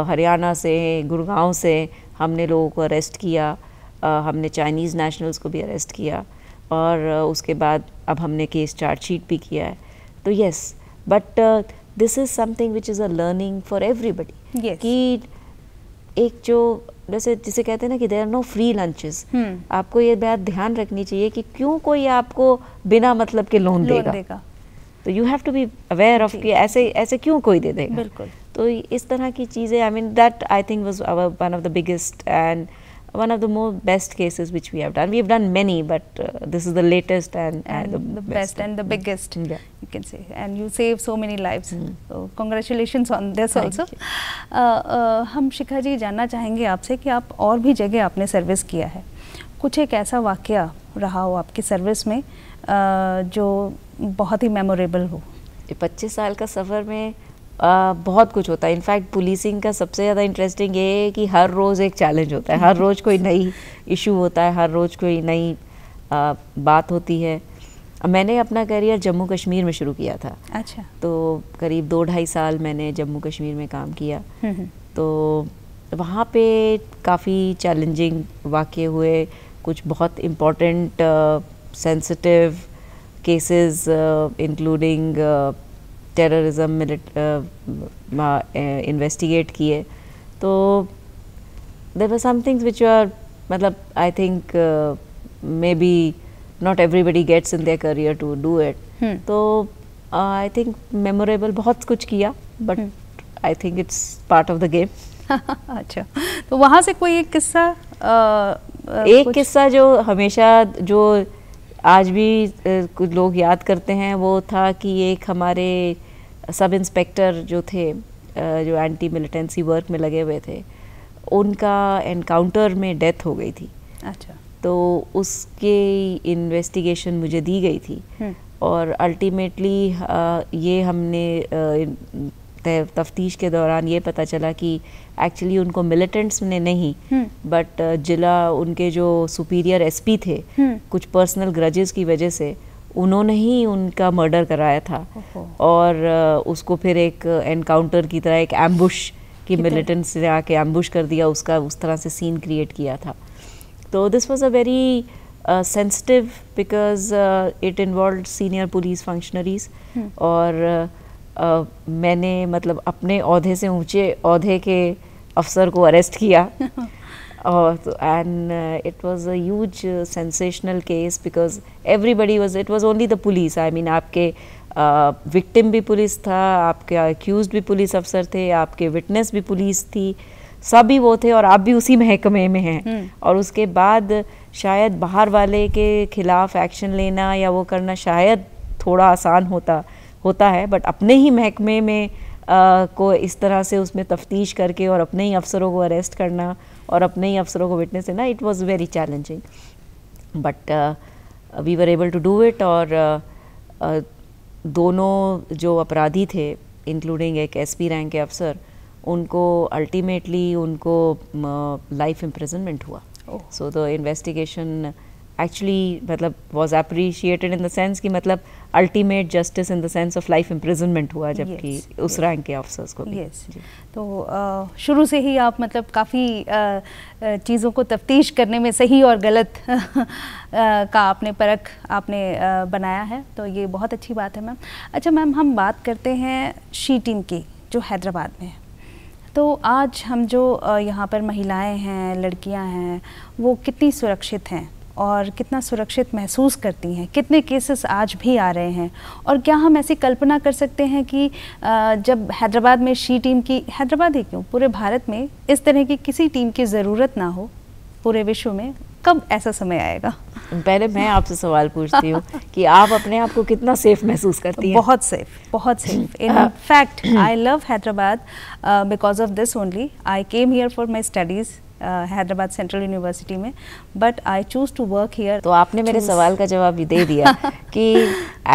हरियाणा से गुड़गांव से हमने लोगों को अरेस्ट किया हमने चाइनीज़ नेशनल्स को भी अरेस्ट किया और उसके बाद अब हमने केस चार्जशीट भी किया है तो yes but this is something which is a learning for everybody कि एक जो जैसे जिसे कहते हैं ना कि देर नो फ्री लंचेस आपको ये बात ध्यान रखनी चाहिए कि क्यों कोई आपको बिना मतलब के लोन देगा।, तो you have to be aware of कि ऐसे ऐसे क्यों कोई दे देगा बिल्कुल तो इस तरह की चीज़ें I mean that I think was one of the biggest and one of the most best cases which we have done. We have done many, but uh, this is the latest and, and, and the, the, best, best and the biggest, yeah. you can say. And you save so many lives. Mm. So, congratulations on this Thank also. Uh, uh, हम शिखा जी जानना चाहेंगे आपसे कि आप और भी जगह आपने सर्विस किया है कुछ एक ऐसा वाक़ रहा हो आपकी सर्विस में uh, जो बहुत ही मेमोरेबल हो 25 साल का सफ़र में बहुत कुछ होता है इनफैक्ट पुलिसिंग का सबसे ज़्यादा इंटरेस्टिंग ये है कि हर रोज़ एक चैलेंज होता है हर रोज़ कोई नई इशू होता है हर रोज़ कोई नई बात होती है मैंने अपना करियर जम्मू कश्मीर में शुरू किया था अच्छा तो करीब दो ढाई साल मैंने जम्मू कश्मीर में काम किया हम्म, हम्म। तो वहाँ पे काफ़ी चैलेंजिंग वाक़ हुए कुछ बहुत important sensitive cases including terrorism investigate किए तो there are some things which are मतलब I think may be not everybody gets in their career to do it तो आई थिंक मेमोरेबल बहुत कुछ किया but I think it's part of the game अच्छा तो वहाँ से कोई एक किस्सा uh, uh, एक किस्सा जो हमेशा जो आज भी कुछ लोग याद करते हैं वो था कि एक हमारे सब इंस्पेक्टर जो थे जो एंटी मिलिटेंसी वर्क में लगे हुए थे उनका एनकाउंटर में डेथ हो गई थी अच्छा तो उसके इन्वेस्टिगेशन मुझे दी गई थी हम्म। और अल्टीमेटली ये हमने तफ्तीश के दौरान ये पता चला कि एक्चुअली उनको मिलिटेंट्स ने नहीं बट हम्म। uh, जिला उनके जो सुपीरियर एसपी थे हम्म। कुछ पर्सनल ग्रजेस की वजह से उन्होंने ही उनका मर्डर कराया था और uh, उसको फिर एक एनकाउंटर की तरह एक एम्बुश की मिलिटेंट्स ने आके एम्बुश कर दिया उसका उस तरह से सीन क्रिएट किया था तो this was a very sensitive because it involve senior police functionaries और uh, आ, मैंने मतलब अपने अहदे से ऊंचे अहदे के अफसर को अरेस्ट किया और and it was a huge sensational case because everybody was it was only the police I mean आपके विक्टिम uh, भी पुलिस था आपके अक्यूज भी पुलिस अफसर थे आपके विटनेस भी पुलिस थी सभी वो थे और आप भी उसी महकमे में हैं हम्म। और उसके बाद शायद बाहर वाले के खिलाफ एक्शन लेना या वो करना शायद थोड़ा आसान होता होता है बट अपने ही महकमे में आ, को इस तरह से उसमें तफ्तीश करके और अपने ही अफसरों को अरेस्ट करना और अपने ही अफसरों को विटनेस देना it was very challenging but we were able to do it और uh, uh, दोनों जो अपराधी थे इंक्लूडिंग एक एसपी रैंक के अफसर उनको अल्टीमेटली उनको लाइफ इम्प्रिजनमेंट हुआ सो द इन्वेस्टिगेशन एक्चुअली मतलब was appreciated in the sense कि मतलब ultimate justice in the sense of life imprisonment हुआ जबकि yes, उस yes. रैंक के ऑफिसर्स को भी yes. तो शुरू से ही आप मतलब काफ़ी चीज़ों को तफ्तीश करने में सही और गलत का आपने परख आपने बनाया है तो ये बहुत अच्छी बात है मैम अच्छा मैम हम बात करते हैं शी टीम की जो हैदराबाद में है तो आज हम जो यहाँ पर महिलाएं हैं लड़कियां हैं वो कितनी सुरक्षित हैं और कितना सुरक्षित महसूस करती हैं कितने केसेस आज भी आ रहे हैं और क्या हम ऐसी कल्पना कर सकते हैं कि जब हैदराबाद में शी टीम की हैदराबाद ही क्यों पूरे भारत में इस तरह की किसी टीम की ज़रूरत ना हो पूरे विश्व में कब ऐसा समय आएगा पहले मैं आपसे सवाल पूछती हूँ कि आप अपने आप को कितना सेफ महसूस करती हैं बहुत सेफ बहुत safe in fact I love Hyderabad because of this only I came here for my studies Uh, Hyderabad central university में but I choose to work here तो आपने मेरे सवाल का जवाब भी दे दिया कि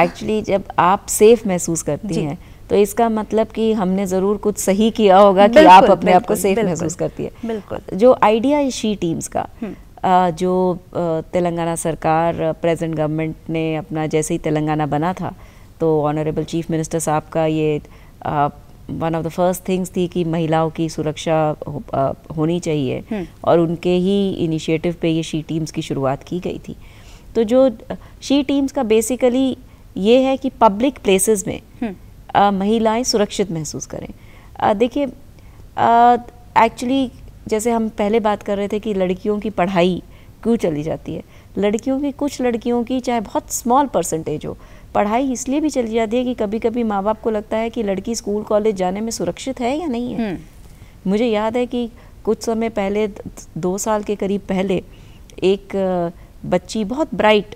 एक्चुअली जब आप सेफ महसूस करती हैं तो इसका मतलब कि हमने ज़रूर कुछ सही किया होगा कि आप अपने आप को सेफ महसूस करती है बिल्कुल जो आइडिया है शी टीम्स का हम्म। uh, जो uh, तेलंगाना सरकार प्रेजेंट गवर्नमेंट ने अपना जैसे ही तेलंगाना बना था तो ऑनरेबल चीफ मिनिस्टर साहब का ये one of the first things थी कि महिलाओं की सुरक्षा हो, आ, होनी चाहिए हम्म। और उनके ही इनिशिएटिव पे ये शी टीम्स की शुरुआत की गई थी तो जो शी टीम्स का बेसिकली ये है कि पब्लिक प्लेसेस में हम्म। महिलाएं सुरक्षित महसूस करें देखिए एक्चुअली जैसे हम पहले बात कर रहे थे कि लड़कियों की पढ़ाई क्यों चली जाती है लड़कियों की कुछ लड़कियों की चाहे बहुत स्मॉल परसेंटेज हो पढ़ाई इसलिए भी चली जाती है कि कभी कभी माँ बाप को लगता है कि लड़की स्कूल कॉलेज जाने में सुरक्षित है या नहीं है हम्म। मुझे याद है कि कुछ समय पहले दो साल के करीब पहले एक बच्ची बहुत ब्राइट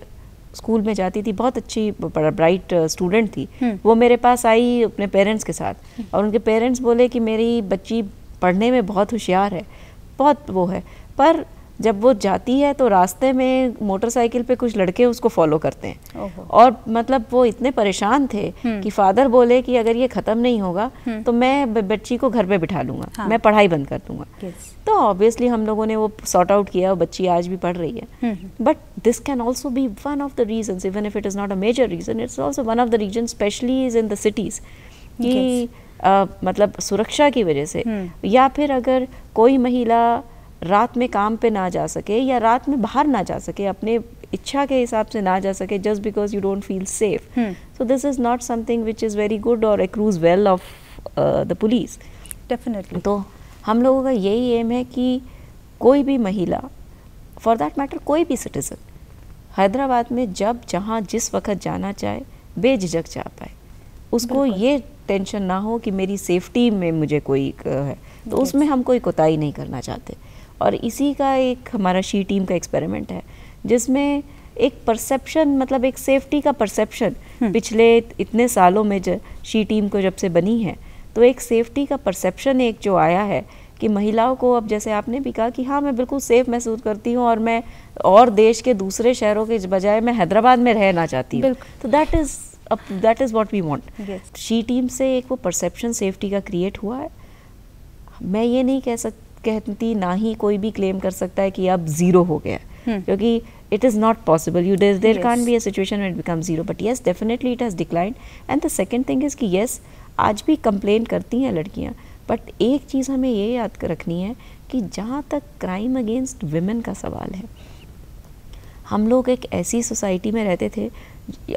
स्कूल में जाती थी बहुत अच्छी ब्राइट स्टूडेंट थी हम्म। वो मेरे पास आई अपने पेरेंट्स के साथ हम्म। और उनके पेरेंट्स बोले कि मेरी बच्ची पढ़ने में बहुत होशियार है बहुत वो है पर जब वो जाती है तो रास्ते में मोटरसाइकिल पे कुछ लड़के उसको फॉलो करते हैं और मतलब वो इतने परेशान थे हम्म। कि फादर बोले कि अगर ये ख़त्म नहीं होगा हम्म। तो मैं बच्ची को घर पे बिठा लूंगा हाँ। मैं पढ़ाई बंद कर दूंगा तो ऑब्वियसली हम लोगों ने वो सॉर्ट आउट किया और बच्ची आज भी पढ़ रही है but this can also be one of the reason even if it is not a major reason it's also one of the reason specially is in the cities कि मतलब सुरक्षा की वजह से हम्म। या फिर अगर कोई महिला रात में काम पे ना जा सके या रात में बाहर ना जा सके अपने इच्छा के हिसाब से ना जा सके just because you don't feel safe so this is not something which is very good और across well of the police definitely तो हम लोगों का यही एम है कि कोई भी महिला फॉर दैट मैटर कोई भी सिटीज़न हैदराबाद में जब जहाँ जिस वक्त जाना चाहे बेझिझक जा पाए उसको ये टेंशन ना हो कि मेरी सेफ्टी में मुझे कोई है तो उसमें हम कोई कोताही नहीं करना चाहते और इसी का एक हमारा शी टीम का एक्सपेरिमेंट है जिसमें एक परसेप्शन मतलब एक सेफ्टी का परसेप्शन हम्म। पिछले इतने सालों में जब शी टीम को जब से बनी है तो एक सेफ्टी का परसेप्शन एक जो आया है कि महिलाओं को अब जैसे आपने भी कहा कि हाँ मैं बिल्कुल सेफ महसूस करती हूँ और मैं और देश के दूसरे शहरों के बजाय मैं हैदराबाद में रहना चाहती हूँ तो दैट इज़ अब that is what we want she team से एक वो परसेप्शन सेफ्टी का क्रिएट हुआ है मैं ये नहीं कह सकती कहती ना ही कोई भी क्लेम कर सकता है कि अब ज़ीरो हो गया हम्म। क्योंकि it is not possible you days there yes. Be situation it become zero but yes definitely it has definitely and the second thing is कि yes आज भी कंप्लेन करती हैं लड़कियाँ बट एक चीज़ हमें ये याद रखनी है कि जहाँ तक क्राइम अगेंस्ट वेमेन का सवाल है हम लोग एक ऐसी सोसाइटी में रहते थे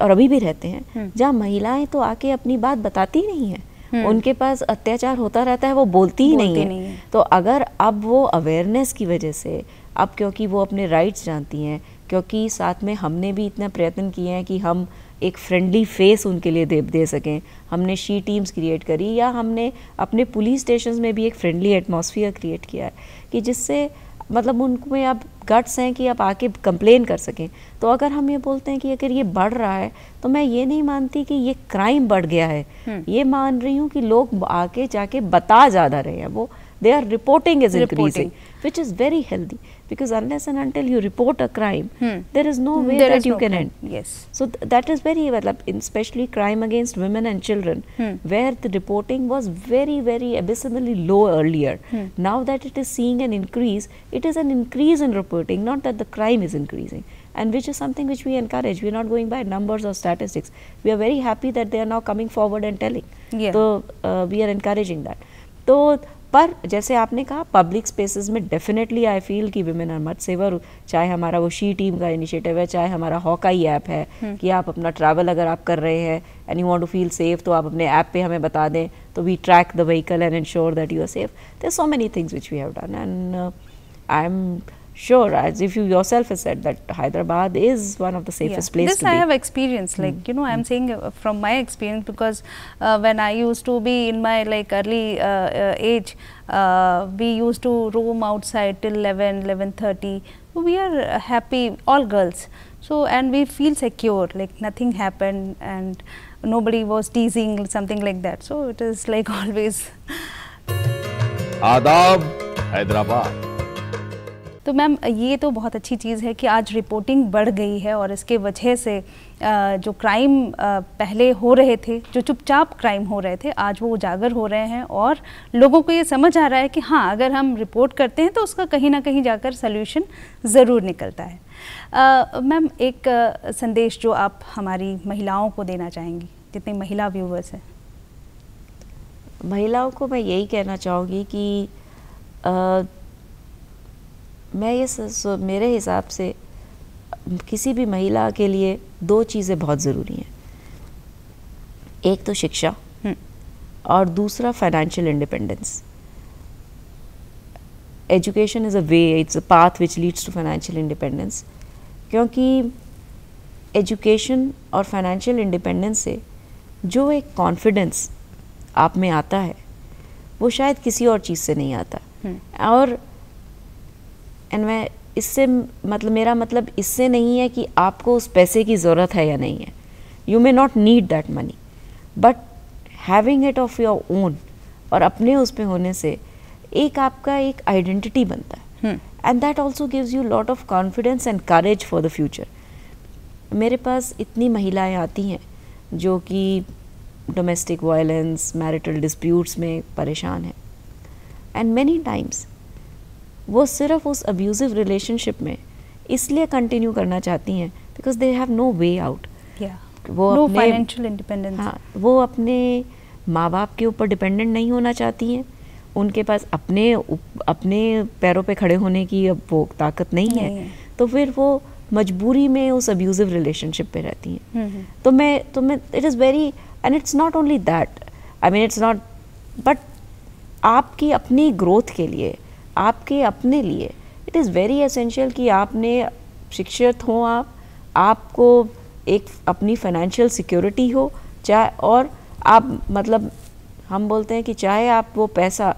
और अभी भी रहते हैं हम्म। जहाँ महिलाएं तो आके अपनी बात बताती नहीं हैं हम्म। उनके पास अत्याचार होता रहता है वो बोलती ही नहीं, है। तो अगर अब वो अवेयरनेस की वजह से अब क्योंकि वो अपने राइट्स जानती हैं क्योंकि साथ में हमने भी इतना प्रयत्न किए हैं कि हम एक फ्रेंडली फेस उनके लिए दे दे सकें हमने शी टीम्स क्रिएट करी या हमने अपने पुलिस स्टेशन में भी एक फ्रेंडली एटमोसफियर क्रिएट किया है कि जिससे मतलब उनमें आप गट्स हैं कि आप आके कंप्लेन कर सकें तो अगर हम ये बोलते हैं कि अगर ये बढ़ रहा है तो मैं ये नहीं मानती कि ये क्राइम बढ़ गया है हम्म। ये मान रही हूँ कि लोग आके जाके बता ज़्यादा रहे हैं वो they are reporting is increasing which is very healthy because unless and until you report a crime, hmm. there is no hmm. way there that you no can crime. end. Yes. So th that is very well, especially crime against women and children, hmm. where the reporting was very, very abysmally low earlier. Hmm. Now that it is seeing an increase, it is an increase in reporting, not that the crime is increasing and which is something which we encourage. We are not going by numbers or statistics. We are very happy that they are now coming forward and telling. Yeah. So, uh, we are encouraging that. So, पर जैसे आपने कहा public spaces में definitely I feel कि women are much safer चाहे हमारा वो she team का इनिशिएटिव है चाहे हमारा हॉकाई ऐप है हम्म। कि आप अपना ट्रैवल अगर आप कर रहे हैं and you want to feel safe तो आप अपने ऐप पे हमें बता दें तो we track the vehicle and ensure that you are safe there so many things which we have done and I am Sure, as if you yourself have said that Hyderabad is one of the safest yeah. places. This I be. have experience. like mm. you know, I am mm. saying uh, from my experience because uh, when I used to be in my like early uh, uh age, uh, we used to roam outside till 11, 11.30. We are happy, all girls. So, and we feel secure, like nothing happened and nobody was teasing, something like that. So, it is like always. Adab, Hyderabad. तो ma'am ये तो बहुत अच्छी चीज़ है कि आज reporting बढ़ गई है और इसके वजह से जो क्राइम पहले हो रहे थे जो चुपचाप क्राइम हो रहे थे आज वो उजागर हो रहे हैं और लोगों को ये समझ आ रहा है कि हाँ अगर हम रिपोर्ट करते हैं तो उसका कहीं ना कहीं जाकर सल्यूशन ज़रूर निकलता है मैम एक संदेश जो आप हमारी महिलाओं को देना चाहेंगी जितनी महिला व्यूवर्स हैं महिलाओं को मैं यही कहना चाहूँगी कि आ, मैं ये मेरे हिसाब से किसी भी महिला के लिए दो चीज़ें बहुत ज़रूरी हैं एक तो शिक्षा हम्म। और दूसरा financial independence education is a way it's a path which leads to financial independence क्योंकि एजुकेशन और फाइनेंशियल इंडिपेंडेंस से जो एक कॉन्फिडेंस आप में आता है वो शायद किसी और चीज़ से नहीं आता हम्म। और एंड मैं इससे मतलब मेरा मतलब इससे नहीं है कि आपको उस पैसे की ज़रूरत है या नहीं है you may not need that money but having it of your own और अपने उस पर होने से एक आपका एक आइडेंटिटी बनता है and that also gives you lot of confidence and courage for the future मेरे पास इतनी महिलाएं आती हैं जो कि डोमेस्टिक वायलेंस मैरिटल डिस्प्यूट्स में परेशान हैं एंड मैनी टाइम्स वो सिर्फ उस अब्यूज़िव रिलेशनशिप में इसलिए कंटिन्यू करना चाहती हैं because they have no way out वो no फाइनेंशियल इंडिपेंडेंस हाँ वो अपने माँ बाप के ऊपर डिपेंडेंट नहीं होना चाहती हैं उनके पास अपने अपने पैरों पे खड़े होने की अब वो ताकत नहीं, नहीं है।, है तो फिर वो मजबूरी में उस अब्यूज़िव रिलेशनशिप पे रहती हैं हम्म, हम्म। तो मैं तो मैं it is very and it's not only that I mean it's not but आपकी अपनी ग्रोथ के लिए आपके अपने लिए इट इज़ वेरी असेंशियल कि आपने शिक्षित हों आप आपको एक अपनी फाइनेंशियल सिक्योरिटी हो चाहे और आप मतलब हम बोलते हैं कि चाहे आप वो पैसा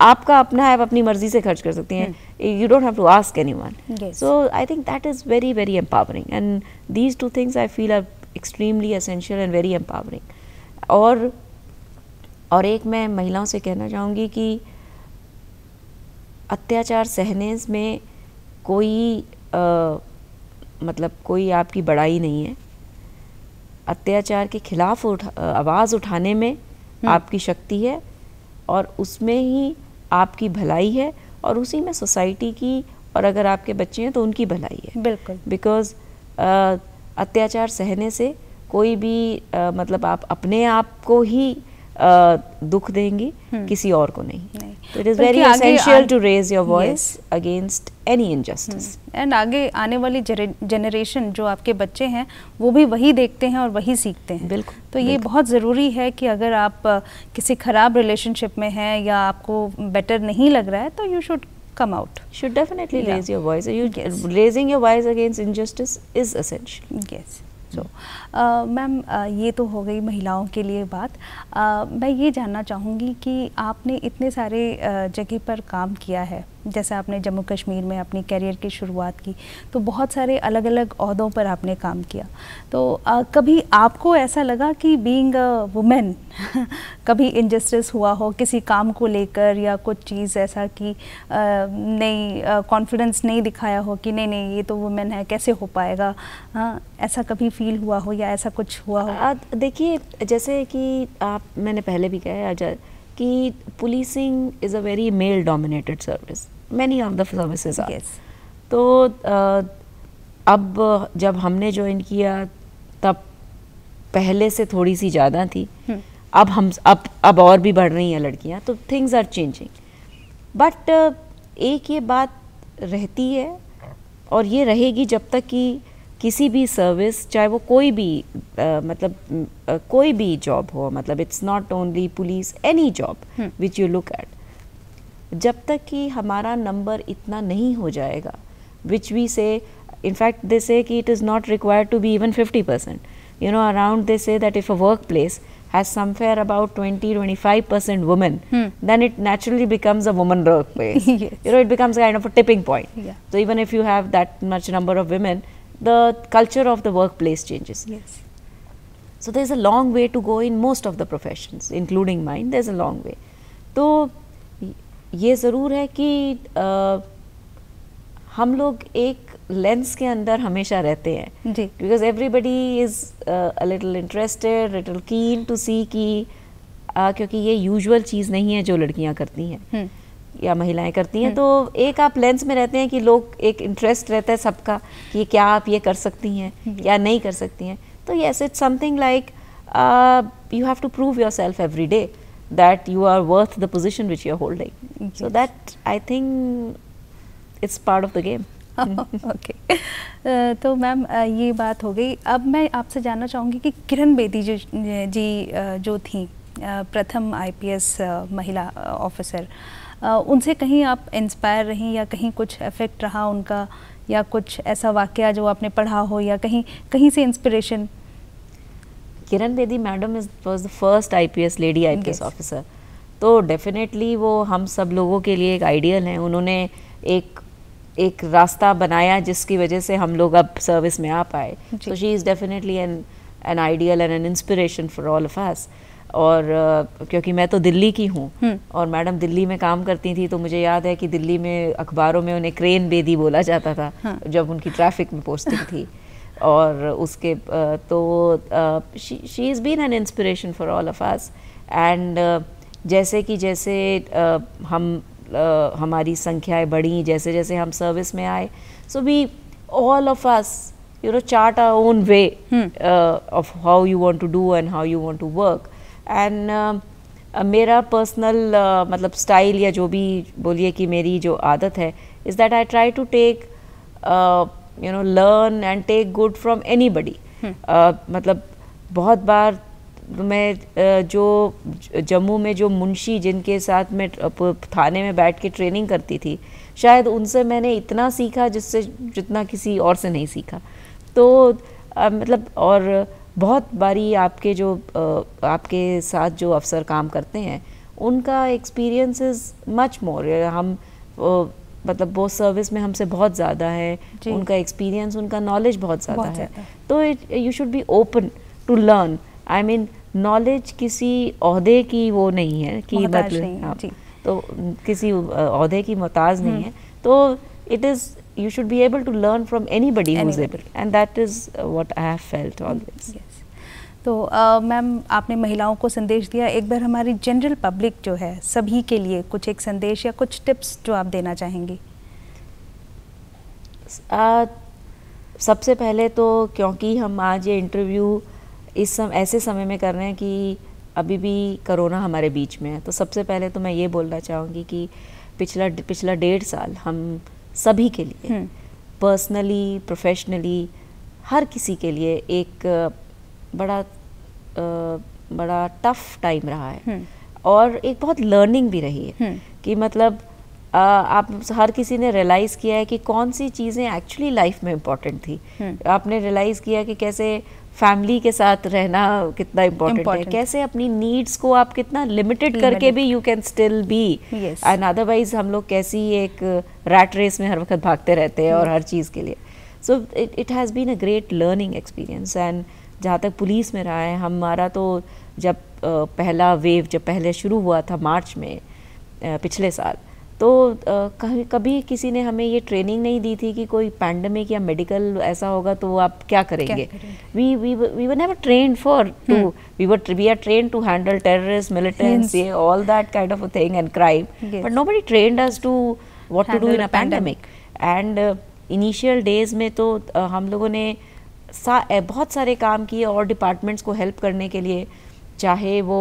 आपका अपना है आप अपनी मर्जी से खर्च कर सकते हैं you don't have to ask anyone so I think that is very very empowering and these two things I feel are extremely essential and very empowering और और एक मैं महिलाओं से कहना चाहूँगी कि अत्याचार सहने में कोई आ, मतलब कोई आपकी बड़ाई नहीं है अत्याचार के खिलाफ उठा, आवाज़ उठाने में हम्म। आपकी शक्ति है और उसमें ही आपकी भलाई है और उसी में सोसाइटी की और अगर आपके बच्चे हैं तो उनकी भलाई है बिल्कुल बिकॉज अत्याचार सहने से कोई भी आ, मतलब आप अपने आप को ही दुख देंगी हम्म। किसी और को नहीं तो it is very essential to raise your voice against any injustice and आगे आने वाली जनरेशन जो आपके बच्चे हैं वो भी वही देखते हैं और वही सीखते हैं बिल्कुल तो ये बिल्कुल. बहुत ज़रूरी है कि अगर आप किसी ख़राब रिलेशनशिप में हैं या आपको बेटर नहीं लग रहा है तो you should come out should definitely raise your voice raising your voice against injustice is essential yes so ma'am ये तो हो गई महिलाओं के लिए बात आ, मैं ये जानना चाहूँगी कि आपने इतने सारे जगह पर काम किया है जैसे आपने जम्मू कश्मीर में अपनी कैरियर की शुरुआत की तो बहुत सारे अलग अलग अहदों पर आपने काम किया तो आ, कभी आपको ऐसा लगा कि बीइंग अ वुमेन कभी इनजस्टिस हुआ हो किसी काम को लेकर या कुछ चीज़ ऐसा कि नहीं कॉन्फिडेंस नहीं दिखाया हो कि नहीं नहीं ये तो वुमेन है कैसे हो पाएगा हाँ ऐसा कभी फील हुआ हो या या ऐसा कुछ हुआ हो देखिए जैसे कि आप मैंने पहले भी कहा अजय कि पुलिसिंग इज़ तो, a very male dominated service many of the services तो अब जब हमने ज्वाइन किया तब पहले से थोड़ी सी ज़्यादा थी हम्म। अब हम अब अब और भी बढ़ रही हैं लड़कियां तो थिंग्स आर चेंजिंग बट एक ये बात रहती है और ये रहेगी जब तक कि किसी भी सर्विस चाहे वो कोई भी आ, मतलब आ, कोई भी जॉब हो मतलब it's not only police any job which you look at जब तक कि हमारा नंबर इतना नहीं हो जाएगा विच वी से इनफैक्ट दे से कि it is not required to be even fifty percent you know around they say that if a workplace has somewhere about twenty twenty five percent women then it naturally becomes a woman workplace you know it becomes kind of a tipping point तो even if you have that much number of women the culture of the workplace changes. Yes. So there's a long way to go in most of the professions, including mine. There's a long way. तो ये ज़रूर है कि आ, हम लोग एक lens के अंदर हमेशा रहते हैं because everybody is little interested little keen to see कि क्योंकि ये यूजुअल चीज़ नहीं है जो लड़कियां करती हैं या महिलाएं करती हैं हम्म। तो एक आप लेंस में रहते हैं कि लोग एक इंटरेस्ट रहता है सबका कि क्या आप ये कर सकती हैं हम्म। या नहीं कर सकती हैं तो yes it's something like you have to prove yourself every day that you are worth the position which you're holding. Yes. So that I think it's part of the game okay तो ma'am uh, ये बात हो गई अब मैं आपसे जानना चाहूँगी कि किरण बेदी uh, जो जी जो थी uh, प्रथम आईपीएस महिला ऑफिसर uh, उनसे कहीं आप इंस्पायर रहीं या कहीं कुछ इफेक्ट रहा उनका या कुछ ऐसा वाक़ जो आपने पढ़ा हो या कहीं कहीं से inspiration Kiran Bedi madam is was the first I P S lady I P S officer तो डेफिनेटली वो हम सब लोगों के लिए एक आइडियल हैं उन्होंने एक एक रास्ता बनाया जिसकी वजह से हम लोग अब सर्विस में आ पाए तो she is definitely an an ideal and an inspiration for all of us और क्योंकि मैं तो दिल्ली की हूँ हम्म। और मैडम दिल्ली में काम करती थी तो मुझे याद है कि दिल्ली में अखबारों में उन्हें क्रेन बेदी बोला जाता था हाँ। जब उनकी ट्रैफिक में पोस्टिंग थी और उसके तो she is been an inspiration for all of us and जैसे कि जैसे हम हमारी संख्याएं बढ़ी जैसे जैसे हम सर्विस में आए so we all of us you know chart our own way of how you how to do and how you how to work and um, uh, मेरा पर्सनल uh, मतलब स्टाइल या जो भी बोलिए कि मेरी जो आदत है is that I try to take you know learn and take good from anybody मतलब बहुत बार मैं uh, जो जम्मू में जो मुंशी जिनके साथ मैं थाने में बैठ के ट्रेनिंग करती थी शायद उनसे मैंने इतना सीखा जिससे जितना किसी और से नहीं सीखा तो मतलब और बहुत बारी आपके जो आपके साथ जो अफसर काम करते हैं उनका एक्सपीरियंस इज़ मच मोर हम मतलब वो सर्विस में हमसे बहुत ज़्यादा है उनका एक्सपीरियंस उनका नॉलेज बहुत ज़्यादा है तो you should be open to learn I mean knowledge किसी अहदे की वो नहीं है कि मतलब हाँ। तो किसी अहदे की मोहताज नहीं हम्म। है तो it is you should be able to learn from anybody, anybody. who's able. And that is uh, what I have felt always. Yes. तो मैम uh, आपने महिलाओं को संदेश दिया एक बार हमारी जनरल पब्लिक जो है सभी के लिए कुछ एक संदेश या कुछ टिप्स जो आप देना चाहेंगी सबसे पहले तो क्योंकि हम आज ये इंटरव्यू इस सम ऐसे समय में कर रहे हैं कि अभी भी कोरोना हमारे बीच में है तो सबसे पहले तो मैं ये बोलना चाहूँगी कि पिछला पिछला डेढ़ साल हम सभी के लिए हम्म। पर्सनली प्रोफेशनली हर किसी के लिए एक बड़ा बड़ा टफ टाइम रहा है हम्म। और एक बहुत लर्निंग भी रही है हम्म। कि मतलब आ, आप हर किसी ने रियलाइज़ किया है कि कौन सी चीज़ें एक्चुअली लाइफ में इम्पॉर्टेंट थी आपने रियलाइज़ किया कि कैसे फैमिली के साथ रहना कितना इम्पोर्टेंट है कैसे अपनी नीड्स को आप कितना लिमिटेड करके भी you can still be and otherwise हम लोग कैसी एक रैट रेस में हर वक्त भागते रहते हैं और हर चीज़ के लिए so it has been a great learning experience and जहाँ तक पुलिस में रहा है हमारा तो जब पहला वेव जब पहले शुरू हुआ था मार्च में पिछले साल तो कभी कभी किसी ने हमें ये ट्रेनिंग नहीं दी थी कि कोई पैंडमिक या मेडिकल ऐसा होगा तो आप क्या करेंगे we we we were never train for to we were we are train to handle terrorist militants ये all that kind of a thing and crime but nobody trained us to what to do in a pandemic and initial days में तो uh, हम लोगों ने सा, बहुत सारे काम किए और डिपार्टमेंट्स को हेल्प करने के लिए चाहे वो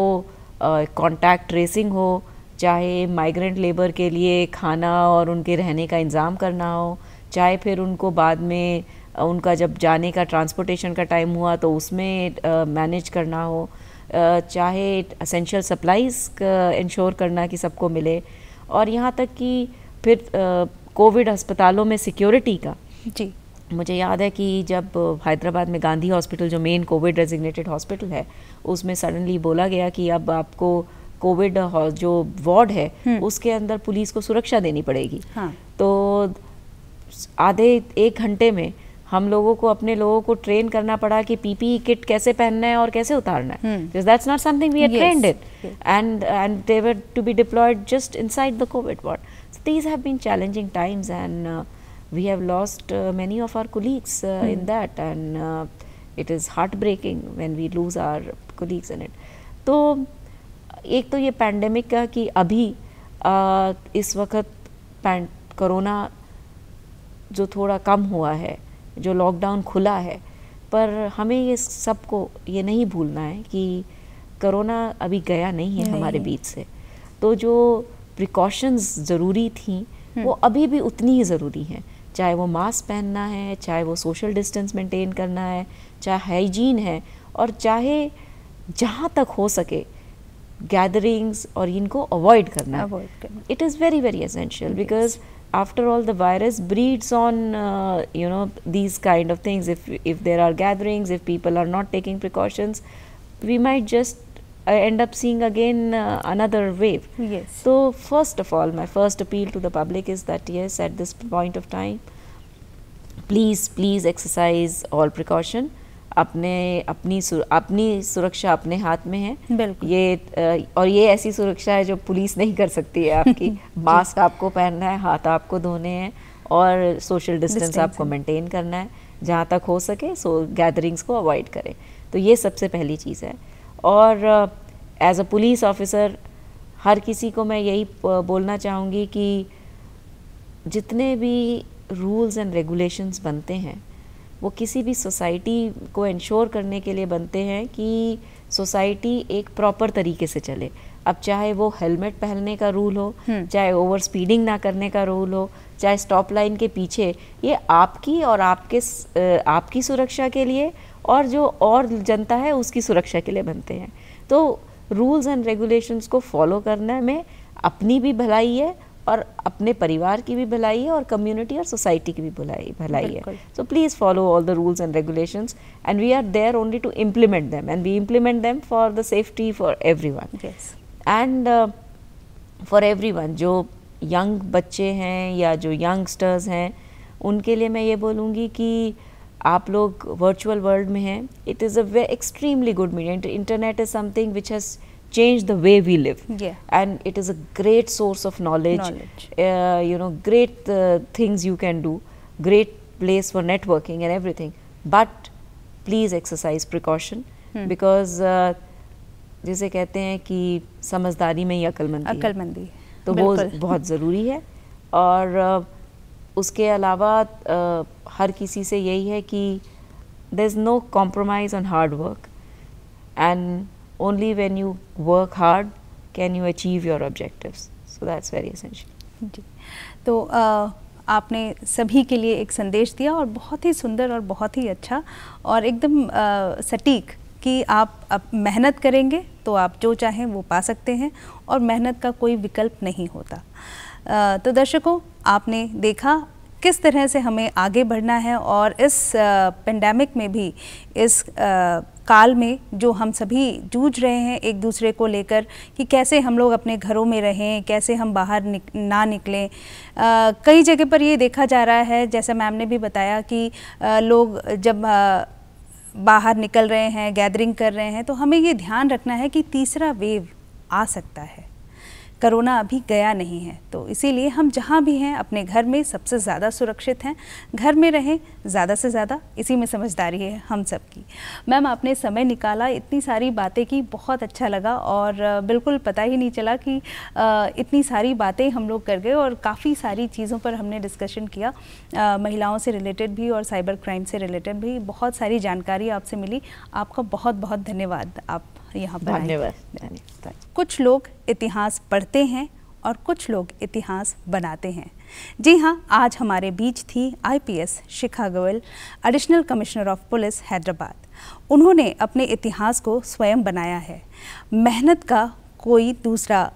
कॉन्टैक्ट uh, ट्रेसिंग हो चाहे माइग्रेंट लेबर के लिए खाना और उनके रहने का इंतज़ाम करना हो चाहे फिर उनको बाद में उनका जब जाने का ट्रांसपोर्टेशन का टाइम हुआ तो उसमें मैनेज करना हो चाहे असेंशियल सप्लाईज इंश्योर करना कि सबको मिले और यहाँ तक कि फिर कोविड अस्पतालों में सिक्योरिटी का जी मुझे याद है कि जब हैदराबाद में गांधी हॉस्पिटल जो मेन कोविड डेजिग्नेटेड हॉस्पिटल है उसमें सडनली बोला गया कि अब आपको कोविड जो वार्ड है उसके अंदर पुलिस को सुरक्षा देनी पड़ेगी हाँ। तो आधे एक घंटे में हम लोगों को अपने लोगों को ट्रेन करना पड़ा कि पीपीई किट कैसे पहनना है और कैसे उतारना है that's not something we and and they were to be deployed just inside the covid ward these have been challenging times and we have lost uh, of our uh, our in that and it is heartbreaking it is heartbreaking when we lose our colleagues एक तो ये pandemic का कि अभी आ, इस वक्त corona corona जो थोड़ा कम हुआ है जो लॉकडाउन खुला है पर हमें ये सबको ये नहीं भूलना है कि करोना अभी गया नहीं है नहीं। हमारे बीच से तो जो प्रिकॉशंस ज़रूरी थी वो हम्म। अभी भी उतनी ही ज़रूरी हैं चाहे वो मास्क पहनना है चाहे वो सोशल डिस्टेंस मेंटेन करना है चाहे हाइजीन है और चाहे जहाँ तक हो सके Gatherings or inko avoid करना avoid करना it is very very essential because after all the virus breeds on uh, you know these kind of things if if there are gatherings if people are not taking precautions we might just uh, end up seeing again uh, another wave yes so first of all my first appeal to the public is that yes at this point of time please please exercise all precaution अपने अपनी सुर, अपनी सुरक्षा अपने हाथ में है ये और ये ऐसी सुरक्षा है जो पुलिस नहीं कर सकती है आपकी मास्क आपको पहनना है हाथ आपको धोने हैं और सोशल डिस्टेंस आपको मेंटेन करना है जहाँ तक हो सके सो गैदरिंग्स को अवॉइड करें तो ये सबसे पहली चीज़ है और एज अ पुलिस ऑफिसर हर किसी को मैं यही बोलना चाहूँगी कि जितने भी रूल्स एंड रेगुलेशंस बनते हैं वो किसी भी सोसाइटी को इंश्योर करने के लिए बनते हैं कि सोसाइटी एक प्रॉपर तरीके से चले अब चाहे वो हेलमेट पहनने का रूल हो हम्म। चाहे ओवर स्पीडिंग ना करने का रूल हो चाहे स्टॉप लाइन के पीछे ये आपकी और आपके आपकी सुरक्षा के लिए और जो और जनता है उसकी सुरक्षा के लिए बनते हैं तो रूल्स एंड रेगुलेशंस को फॉलो करने में अपनी भी भलाई है और अपने परिवार की भी भलाई है और कम्युनिटी और सोसाइटी की भी भलाई भलाई है so please follow all the rules and regulations and we are there only to implement them and we implement them for the safety for everyone and for everyone जो young बच्चे हैं या जो youngsters हैं उनके लिए मैं ये बोलूँगी कि आप लोग वर्चुअल वर्ल्ड में हैं it is a way extremely good media internet is something which has Change the way we live. Yeah. And it is a great source of knowledge, knowledge. Uh, you know, great uh, things you can do, great place for networking and everything. But please exercise precaution hmm. because uh, जिसे कहते हैं कि समझदारी में ही अकलमंदी अकलमंदी तो वो बहुत ज़रूरी है और uh, उसके अलावा uh, हर किसी से यही है कि there is no compromise on hard work and only when you work hard can you achieve your objectives so that's very essential जी तो आपने सभी के लिए एक संदेश दिया और बहुत ही सुंदर और बहुत ही अच्छा और एकदम सटीक कि आप अब मेहनत करेंगे तो आप जो चाहें वो पा सकते हैं और मेहनत का कोई विकल्प नहीं होता आ, तो दर्शकों आपने देखा किस तरह से हमें आगे बढ़ना है और इस पेंडेमिक में भी इस आ, काल में जो हम सभी जूझ रहे हैं एक दूसरे को लेकर कि कैसे हम लोग अपने घरों में रहें कैसे हम बाहर निक, ना निकलें कई जगह पर ये देखा जा रहा है जैसे मैम ने भी बताया कि आ, लोग जब आ, बाहर निकल रहे हैं गैदरिंग कर रहे हैं तो हमें ये ध्यान रखना है कि तीसरा वेव आ सकता है कोरोना अभी गया नहीं है तो इसीलिए हम जहाँ भी हैं अपने घर में सबसे ज़्यादा सुरक्षित हैं घर में रहें ज़्यादा से ज़्यादा इसी में समझदारी है हम सब की मैम आपने समय निकाला इतनी सारी बातें की बहुत अच्छा लगा और बिल्कुल पता ही नहीं चला कि इतनी सारी बातें हम लोग कर गए और काफ़ी सारी चीज़ों पर हमने डिस्कशन किया महिलाओं से रिलेटेड भी और साइबर क्राइम से रिलेटेड भी बहुत सारी जानकारी आपसे मिली आपका बहुत बहुत धन्यवाद आप यहाँ पर धन्यवाद कुछ लोग इतिहास पढ़ते हैं और कुछ लोग इतिहास बनाते हैं जी हाँ आज हमारे बीच थी IPS Shikha Goyal additional commissioner of police Hyderabad उन्होंने अपने इतिहास को स्वयं बनाया है मेहनत का कोई दूसरा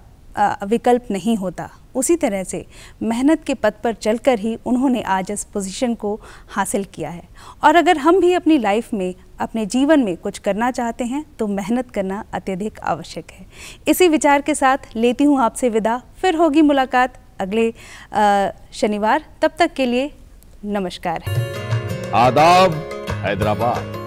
विकल्प नहीं होता उसी तरह से मेहनत के पथ पर चलकर ही उन्होंने आज इस पोजीशन को हासिल किया है और अगर हम भी अपनी लाइफ में अपने जीवन में कुछ करना चाहते हैं तो मेहनत करना अत्यधिक आवश्यक है इसी विचार के साथ लेती हूँ आपसे विदा फिर होगी मुलाकात अगले शनिवार तब तक के लिए नमस्कार आदाब हैदराबाद